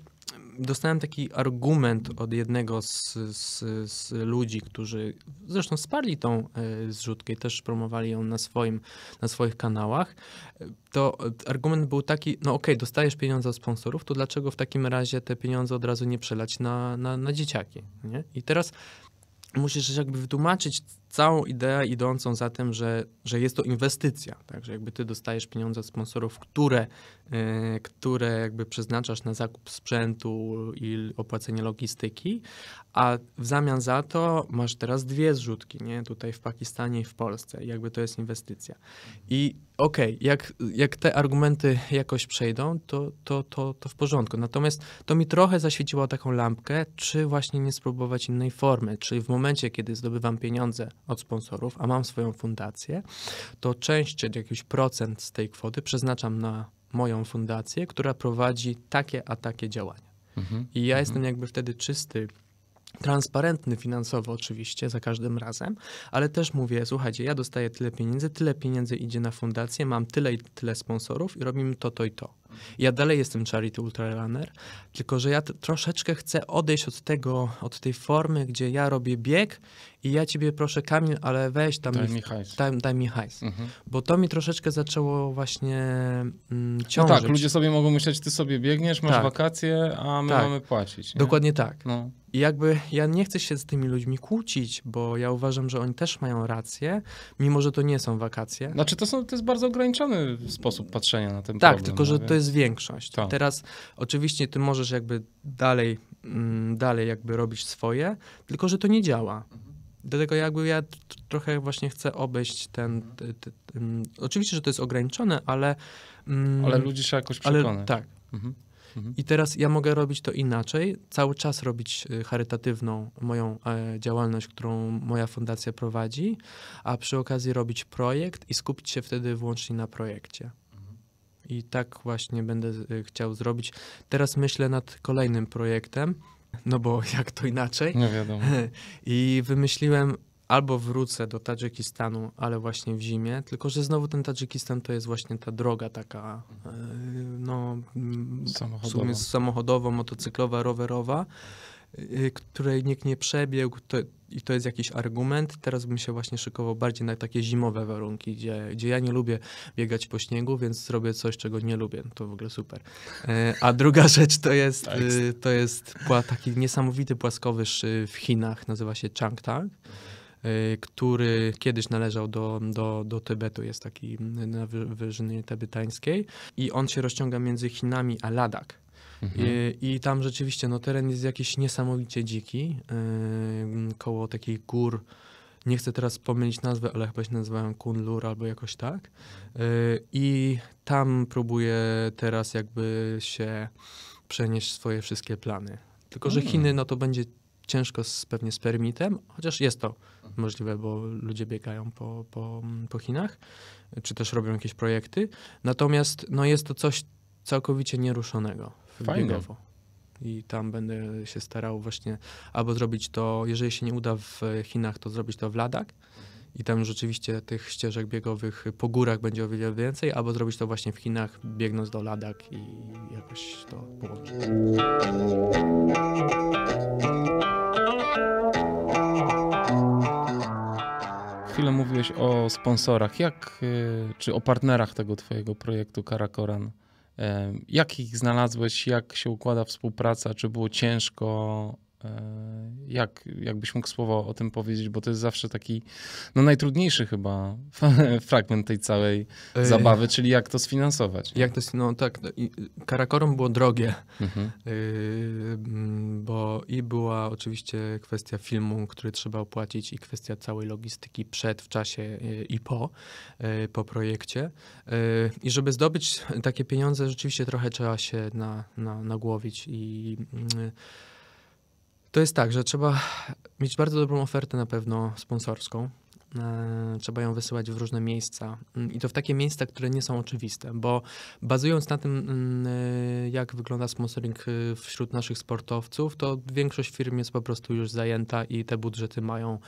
S1: dostałem taki argument od jednego z, z, z, ludzi, którzy zresztą wsparli tą e, zrzutkę i też promowali ją na, swoim, na swoich kanałach, to argument był taki, no okej, okay, dostajesz pieniądze od sponsorów, to dlaczego w takim razie te pieniądze od razu nie przelać na, na, na dzieciaki, nie? I teraz musisz jakby wytłumaczyć całą ideę idącą za tym, że, że jest to inwestycja. Także jakby ty dostajesz pieniądze od sponsorów, które, e, które jakby przeznaczasz na zakup sprzętu i opłacenie logistyki, a w zamian za to masz teraz dwie zrzutki, nie? Tutaj w Pakistanie i w Polsce. Jakby to jest inwestycja. I okej, okay, jak, jak te argumenty jakoś przejdą, to, to, to, to w porządku. Natomiast to mi trochę zaświeciło taką lampkę, czy właśnie nie spróbować innej formy, czyli w momencie, kiedy zdobywam pieniądze od sponsorów, a mam swoją fundację, to część, jakiś procent z tej kwoty przeznaczam na moją fundację, która prowadzi takie a takie działania. Mhm. I ja mhm. jestem jakby wtedy czysty transparentny finansowo oczywiście za każdym razem, ale też mówię, słuchajcie, ja dostaję tyle pieniędzy, tyle pieniędzy idzie na fundację, mam tyle i tyle sponsorów i robimy to, to i to. Ja dalej jestem charity ultrarunner, tylko że ja troszeczkę chcę odejść od tego, od tej formy, gdzie ja robię bieg i ja ciebie proszę Kamil, ale weź tam daj mi, mi hajs. Daj, daj mi hajs. Mhm. Bo to mi troszeczkę zaczęło właśnie mm, ciążyć. No tak, ludzie sobie mogą myśleć, ty sobie biegniesz, masz tak. wakacje, a my tak. mamy płacić. Nie? Dokładnie tak. No. I jakby ja nie chcę się z tymi ludźmi kłócić, bo ja uważam, że oni też mają rację, mimo że to nie są wakacje. Znaczy to, są, to jest bardzo ograniczony sposób patrzenia na ten tak, problem. Tak, tylko no że to jest większość. To. Tak. Teraz oczywiście ty możesz jakby dalej, mm, dalej jakby robić swoje, tylko że to nie działa. Dlatego jakby ja trochę właśnie chcę obejść ten. Ty, ty, ty, mm, oczywiście, że to jest ograniczone, ale. Mm, ale ludzi się jakoś przekonać. Ale, tak. Mhm. Mhm. I teraz ja mogę robić to inaczej, cały czas robić y, charytatywną moją e, działalność, którą moja fundacja prowadzi, a przy okazji robić projekt i skupić się wtedy wyłącznie na projekcie. Mhm. I tak właśnie będę y, chciał zrobić. Teraz myślę nad kolejnym projektem, no bo *laughs* jak to inaczej? Nie no wiadomo. *laughs* I wymyśliłem albo wrócę do Tadżykistanu, ale właśnie w zimie, tylko że znowu ten Tadżykistan to jest właśnie ta droga taka, e, no, samochodowa. w sumie motocyklowa, rowerowa, e, której nikt nie przebiegł to, i to jest jakiś argument. Teraz bym się właśnie szykował bardziej na takie zimowe warunki, gdzie, gdzie ja nie lubię biegać po śniegu, więc zrobię coś, czego nie lubię. To w ogóle super. E, a druga *laughs* rzecz to jest, tak. to jest taki niesamowity płaskowyż w Chinach, nazywa się Changtang. Y, który kiedyś należał do, do, do Tybetu, jest taki y, na wyżynie tybetańskiej i on się rozciąga między Chinami a Ladak. Mhm. I, y, I, tam rzeczywiście no, teren jest jakiś niesamowicie dziki, yy, koło takich gór. Nie chcę teraz pomylić nazwy, ale chyba się nazywają Kunlur albo jakoś tak. Yy, I tam próbuję teraz jakby się przenieść swoje wszystkie plany. Tylko, że mm. Chiny, no to będzie ciężko z, pewnie z permitem, chociaż jest to możliwe, bo ludzie biegają po, po, po Chinach, czy też robią jakieś projekty. Natomiast no, jest to coś całkowicie nieruszonego Fajne. biegowo. I tam będę się starał właśnie albo zrobić to, jeżeli się nie uda w Chinach, to zrobić to w Ladak I tam rzeczywiście tych ścieżek biegowych po górach będzie o wiele więcej, albo zrobić to właśnie w Chinach, biegnąc do Ladak i jakoś to połączyć.
S2: mówiłeś o sponsorach. Jak, y, czy o partnerach tego twojego projektu Karakoran? Jakich znalazłeś? Jak się układa współpraca? Czy było ciężko E, jak, jakbyś mógł słowo o tym powiedzieć, bo to jest zawsze taki no, najtrudniejszy chyba *laughs* fragment tej całej zabawy, czyli jak to sfinansować. Jak to, no
S1: tak, no Karakorum było drogie, mhm. Y, mm, bo i była oczywiście kwestia filmu, który trzeba opłacić i kwestia całej logistyki przed, w czasie y, i po, y, po projekcie. I żeby zdobyć takie pieniądze, rzeczywiście trochę trzeba się na, na, nagłowić i mm, to jest tak, że trzeba mieć bardzo dobrą ofertę na pewno sponsorską, E, trzeba ją wysyłać w różne miejsca mm, i to w takie miejsca, które nie są oczywiste, bo bazując na tym, mm, e, jak wygląda sponsoring e, wśród naszych sportowców, to większość firm jest po prostu już zajęta i te budżety mają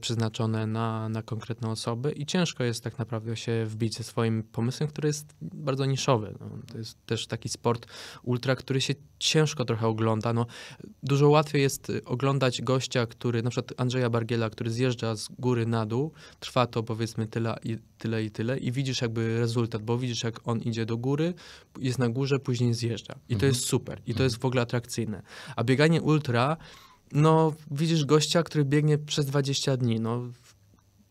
S1: przeznaczone na, na konkretne osoby i ciężko jest tak naprawdę się wbić ze swoim pomysłem, który jest bardzo niszowy. No, to jest też taki sport ultra, który się ciężko trochę ogląda. No, dużo łatwiej jest oglądać gościa, który, na przykład Andrzeja Bargiela, który zjeżdża z góry na dół, dół, trwa to powiedzmy tyle i tyle i tyle i widzisz jakby rezultat, bo widzisz jak on idzie do góry, jest na górze, później zjeżdża i mhm. to jest super i to mhm. jest w ogóle atrakcyjne. A bieganie ultra, no widzisz gościa, który biegnie przez 20 dni, no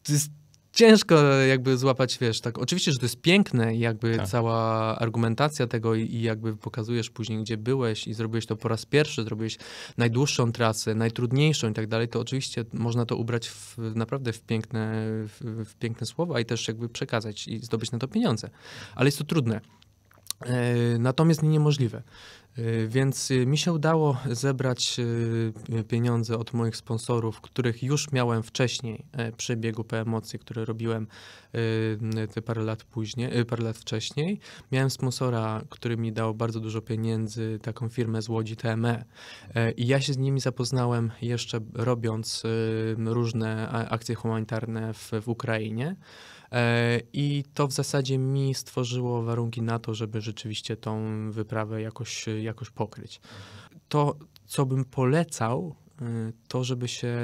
S1: to jest ciężko jakby złapać, wiesz, tak. Oczywiście, że to jest piękne i jakby tak. cała argumentacja tego i, jakby pokazujesz później, gdzie byłeś i zrobiłeś to po raz pierwszy, zrobiłeś najdłuższą trasę, najtrudniejszą i tak dalej, to oczywiście można to ubrać w, naprawdę w piękne, w, w piękne słowa i też jakby przekazać i zdobyć na to pieniądze. Ale jest to trudne. E, natomiast nie niemożliwe. E, więc y, mi się udało zebrać y, pieniądze od moich sponsorów, których już miałem wcześniej e, przy biegu P-Emocje, które robiłem te parę lat później, parę lat wcześniej. Miałem sponsora, który mi dał bardzo dużo pieniędzy, taką firmę z Łodzi TME. I ja się z nimi zapoznałem jeszcze robiąc różne akcje humanitarne w, w Ukrainie. E, I to w zasadzie mi stworzyło warunki na to, żeby rzeczywiście tą wyprawę jakoś, jakoś pokryć. To, co bym polecał, e, to, żeby się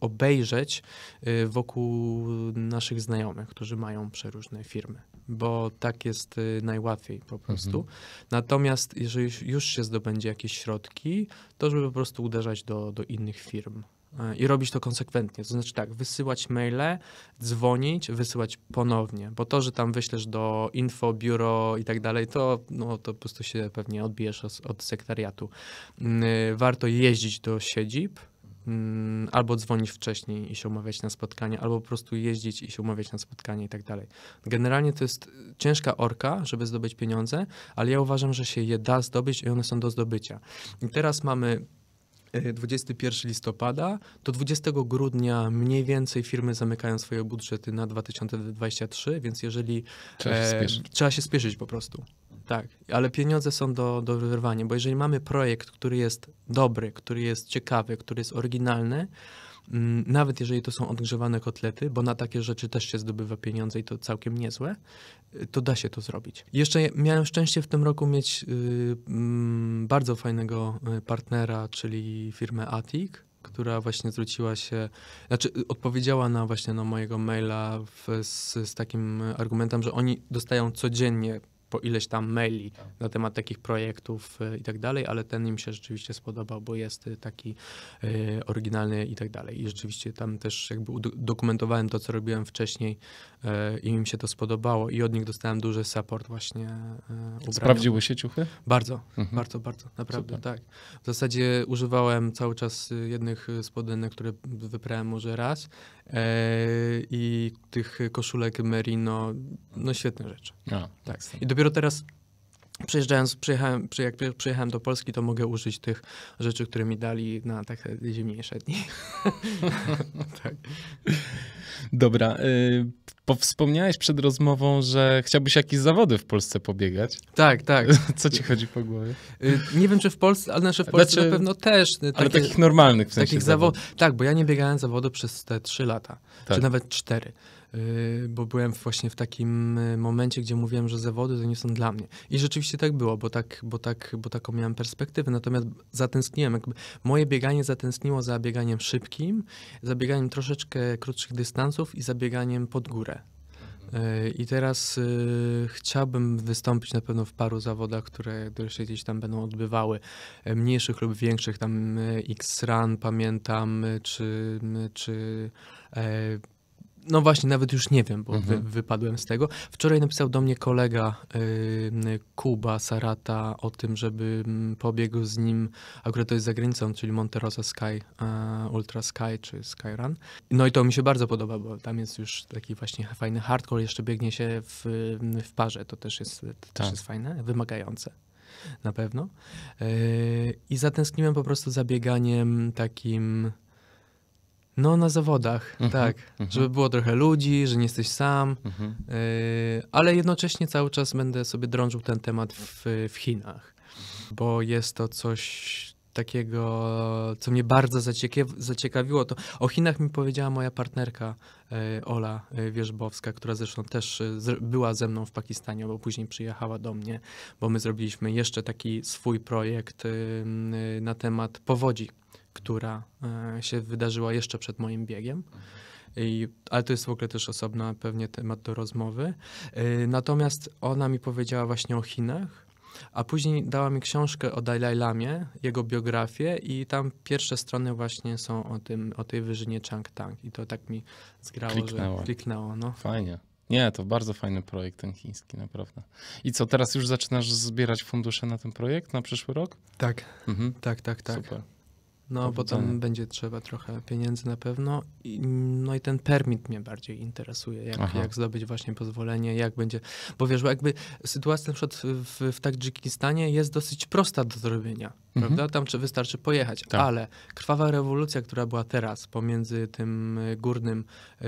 S1: obejrzeć e, wokół naszych znajomych, którzy mają przeróżne firmy, bo tak jest najłatwiej po mhm. prostu. Mhm. Natomiast jeżeli już się zdobędzie jakieś środki, to żeby po prostu uderzać do, do innych firm. E, i robić to konsekwentnie. To znaczy tak, wysyłać maile, dzwonić, wysyłać ponownie, bo to, że tam wyślesz do info, biuro i tak dalej, to, no, to po prostu się pewnie odbijesz od, od sekretariatu. Mm, y, warto jeździć do siedzib, mm, albo dzwonić wcześniej i się umawiać na spotkanie, albo po prostu jeździć i się umawiać na spotkanie i tak dalej. Generalnie to jest y, ciężka orka, żeby zdobyć pieniądze, ale ja uważam, że się je da zdobyć i one są do zdobycia. I teraz mamy 21 y, listopada, to 20 grudnia mniej więcej firmy zamykają swoje budżety na 2023, więc jeżeli... Trzeba się e, spieszyć. Trzeba się spieszyć po prostu. Tak, ale pieniądze są do, do wyrwania, bo jeżeli mamy projekt, który jest dobry, który jest ciekawy, który jest oryginalny, Mm, nawet jeżeli to są odgrzewane kotlety, bo na takie rzeczy też się zdobywa pieniądze i to całkiem niezłe, y, to da się to zrobić. Jeszcze miałem szczęście w tym roku mieć y, mm, bardzo fajnego y, partnera, czyli firmę Atik, która właśnie zwróciła się, znaczy odpowiedziała na właśnie na mojego maila w, z, z takim argumentem, że oni dostają codziennie po ileś tam maili tak. na temat takich projektów e, i tak dalej, ale ten im się rzeczywiście spodobał, bo jest e, taki e, oryginalny i tak dalej. I rzeczywiście tam też jakby dokumentowałem to, co robiłem wcześniej i im się to spodobało i od nich dostałem duży support właśnie ubrania. Sprawdziły się ciuchy? Bardzo, mhm. bardzo, bardzo, naprawdę Super. tak. W zasadzie używałem cały czas jednych spodenek, które wyprałem może raz i tych koszulek merino, no świetne rzeczy. A, tak. tak. I dopiero dopiero teraz Przyjeżdżając, przyjechałem, przy, jak przyjechałem do Polski, to mogę użyć tych rzeczy, które mi dali na tak zimniejsze dni. *laughs* tak.
S2: Dobra. Y, wspomniałeś przed rozmową, że chciałbyś jakieś zawody w Polsce pobiegać. Tak, tak.
S1: *laughs* Co ci chodzi po głowie? Y, nie wiem, czy w Polsce, ale nasze znaczy w Polsce znaczy, na pewno też. Y, ale takie, takich normalnych w sensie takich zawodów. tak, bo ja nie biegałem zawodu przez te trzy lata, tak. czy nawet cztery. Y, bo byłem właśnie w takim y, momencie, gdzie mówiłem, że zawody to nie są dla mnie. I rzeczywiście tak było, bo, tak, bo, tak, bo taką miałem perspektywę. Natomiast zatęskniłem, moje bieganie zatęskniło za bieganiem szybkim, za bieganiem troszeczkę krótszych dystansów i za bieganiem pod górę. Y, I teraz y, chciałbym wystąpić na pewno w paru zawodach, które, które się gdzieś tam będą odbywały, mniejszych lub większych, tam X-Run pamiętam, czy, czy no właśnie, nawet już nie wiem, bo mhm. wy, wypadłem z tego. Wczoraj napisał do mnie kolega y, Kuba Sarata o tym, żeby mm, pobiegł z nim, akurat to jest za granicą, czyli Monterosa Sky, y, Ultra Sky czy Skyrun. No i to mi się bardzo podoba, bo tam jest już taki właśnie fajny hardcore, jeszcze biegnie się w, mm, w parze, to też jest, to tak. też jest fajne, wymagające na pewno. Yy, I zatęskniłem po prostu za bieganiem takim no, na zawodach, mhm, tak. Mhm. Żeby było trochę ludzi, że nie jesteś sam, mhm. y ale jednocześnie cały czas będę sobie drążył ten temat w, w Chinach, bo jest to coś takiego, co mnie bardzo zaciekawiło. To o Chinach mi powiedziała moja partnerka y Ola y, Wierzbowska, która zresztą też y, była ze mną w Pakistanie, bo później przyjechała do mnie, bo my zrobiliśmy jeszcze taki swój projekt y na temat powodzi która e, się wydarzyła jeszcze przed moim biegiem. I, ale to jest w ogóle też osobna pewnie temat do rozmowy. E, natomiast ona mi powiedziała właśnie o Chinach, a później dała mi książkę o Dalai Lamie, jego biografię i tam pierwsze strony właśnie są o tym, o tej wyżynie Chang Tang i to tak mi zgrało, kliknęło. że kliknęło. No. Fajnie.
S2: Nie, to bardzo fajny projekt ten chiński, naprawdę.
S1: I co, teraz już zaczynasz zbierać fundusze na ten projekt na przyszły rok? Tak, mhm. tak, tak, tak. Super. No, bo tam będzie trzeba trochę pieniędzy na pewno. I, no i ten permit mnie bardziej interesuje, jak, jak zdobyć właśnie pozwolenie, jak będzie. Bo wiesz, bo jakby sytuacja na przykład w, w Tadżykistanie jest dosyć prosta do zrobienia, mhm. prawda? Tam czy wystarczy pojechać, tak. ale krwawa rewolucja, która była teraz pomiędzy tym górnym y,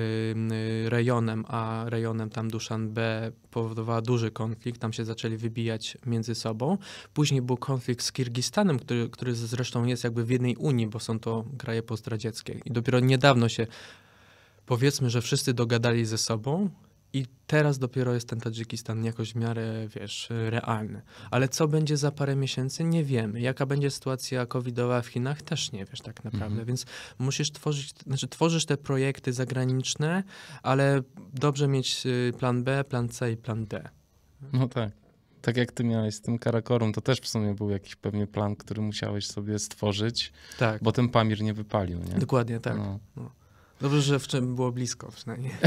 S1: y, rejonem, a rejonem tam Dushanbe, spowodowała duży konflikt, tam się zaczęli wybijać między sobą. Później był konflikt z Kirgistanem, który, który zresztą jest jakby w jednej Unii, bo są to kraje postradzieckie. I dopiero niedawno się powiedzmy, że wszyscy dogadali ze sobą, i teraz dopiero jest ten Tadżykistan jakoś w miarę, wiesz, realny. Ale co będzie za parę miesięcy, nie wiemy. Jaka będzie sytuacja covidowa w Chinach, też nie wiesz tak naprawdę. Mhm. Więc musisz tworzyć, znaczy tworzysz te projekty zagraniczne, ale dobrze mieć y, plan B, plan C i plan D. No tak. Tak jak ty miałeś z
S2: tym karakorum, to też w sumie był jakiś pewnie plan, który musiałeś sobie stworzyć, tak. bo ten pamir nie wypalił, nie? Dokładnie tak. No. No.
S1: Dobrze, że w czym było blisko przynajmniej. *laughs*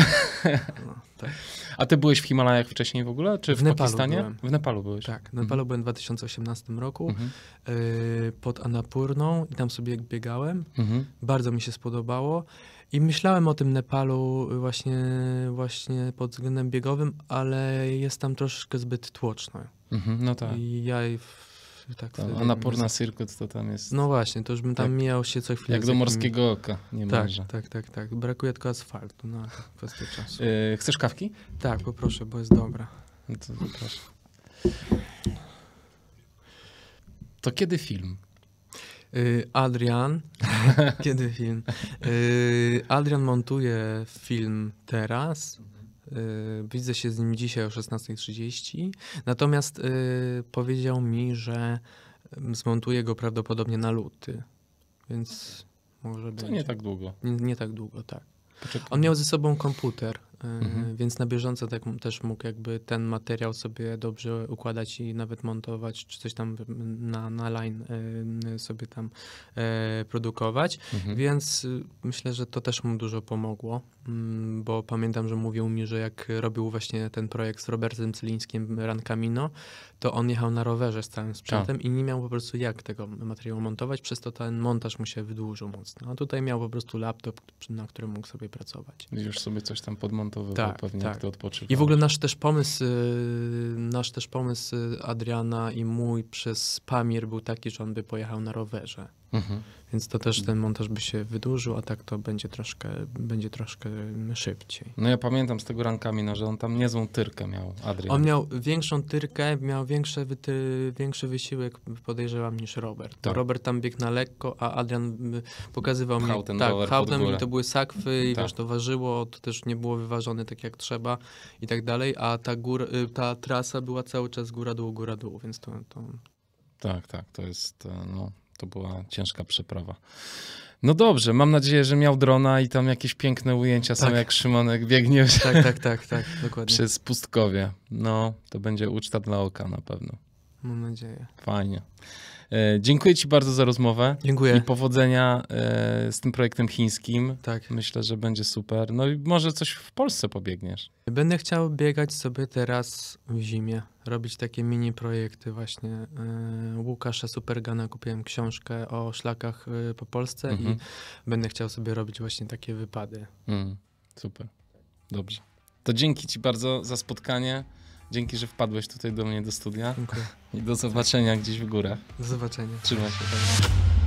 S1: No, tak. A ty byłeś w Himalajach wcześniej w ogóle, czy w, w Nepalu Pakistanie? Byłem. W Nepalu byłeś. Tak, w mhm. Nepalu mhm. byłem w 2018 roku mhm. y, pod Anapurną i tam sobie biegałem. Mhm. Bardzo mi się spodobało. I myślałem o tym Nepalu właśnie, właśnie pod względem biegowym, ale jest tam troszeczkę zbyt tłoczno. Mhm, no tak. I ja w tak tam, A na porna circuit to tam jest. No właśnie, to już bym tam jak, mijał się co chwilę. Jak do morskiego oka, nie tak, Tak, tak, tak. Brakuje tylko asfaltu na kwestię czasu.
S2: Yy, chcesz kawki? Tak, poproszę, bo jest dobra. No to proszę. To kiedy film?
S1: Y, Adrian, *laughs* kiedy film? Y, Adrian montuje film teraz. Y, widzę się z nim dzisiaj o 16.30. Natomiast y, powiedział mi, że mm, zmontuję go prawdopodobnie na luty. Więc może być. To nie tak długo. Nie, nie tak długo, tak. Poczekaj. On miał ze sobą komputer mhm. E, więc na bieżąco tak, też mógł jakby ten materiał sobie dobrze układać i nawet montować, czy coś tam na, na line e, sobie tam e, produkować, mhm. więc y, myślę, że to też mu dużo pomogło, mm, bo pamiętam, że mówił mi, że jak robił właśnie ten projekt z Robertem Celińskim Ran Camino, to on jechał na rowerze z całym sprzętem tak. i nie miał po prostu jak tego materiału montować, przez to ten montaż mu się wydłużył mocno. A tutaj miał po prostu laptop, na którym mógł sobie pracować. I już sobie coś tam podmontować procentowy, tak, pewnie tak. odpoczywał. I w ogóle nasz też pomysł, y, nasz też pomysł Adriana i mój przez Pamir był taki, że on by pojechał na rowerze. Mhm. Więc to też ten montaż by się wydłużył, a tak to będzie troszkę, będzie troszkę szybciej. No ja pamiętam
S2: z tego no że on tam niezłą tyrkę miał, Adrian. On miał
S1: większą tyrkę, miał większy, większy wysiłek, podejrzewam, niż Robert. Tak. Robert tam biegł na lekko, a Adrian y, pokazywał pchał mi... Ten tak, pchał ten, to były sakwy i tak. wiesz, to ważyło, to też nie było wyważone tak jak trzeba i tak dalej, a ta, góra, y, ta trasa była cały czas góra-dół, góra-dół, więc to... to...
S2: Tak, tak, to jest, e, no, to była ciężka przeprawa. No dobrze, mam nadzieję, że miał drona i tam jakieś piękne ujęcia tak. są, jak Szymonek biegnie *laughs* tak, tak, tak, tak, dokładnie. przez pustkowie. No, to będzie uczta dla oka na pewno. Mam nadzieję. Fajnie. E, dziękuję Ci bardzo za rozmowę. Dziękuję. I powodzenia e, z tym projektem chińskim. Tak. Myślę, że będzie super. No i może coś w Polsce pobiegniesz.
S1: Będę chciał biegać sobie teraz w zimie, robić takie mini projekty właśnie. E, Łukasza Supergana kupiłem książkę o szlakach po Polsce mhm. i będę chciał sobie robić właśnie takie wypady. Mhm. Super. Dobrze.
S2: To dzięki Ci bardzo za spotkanie. Dzięki, że wpadłeś tutaj do mnie do studia. Dziękuję. I do zobaczenia gdzieś w górę. Do zobaczenia. Trzymaj się.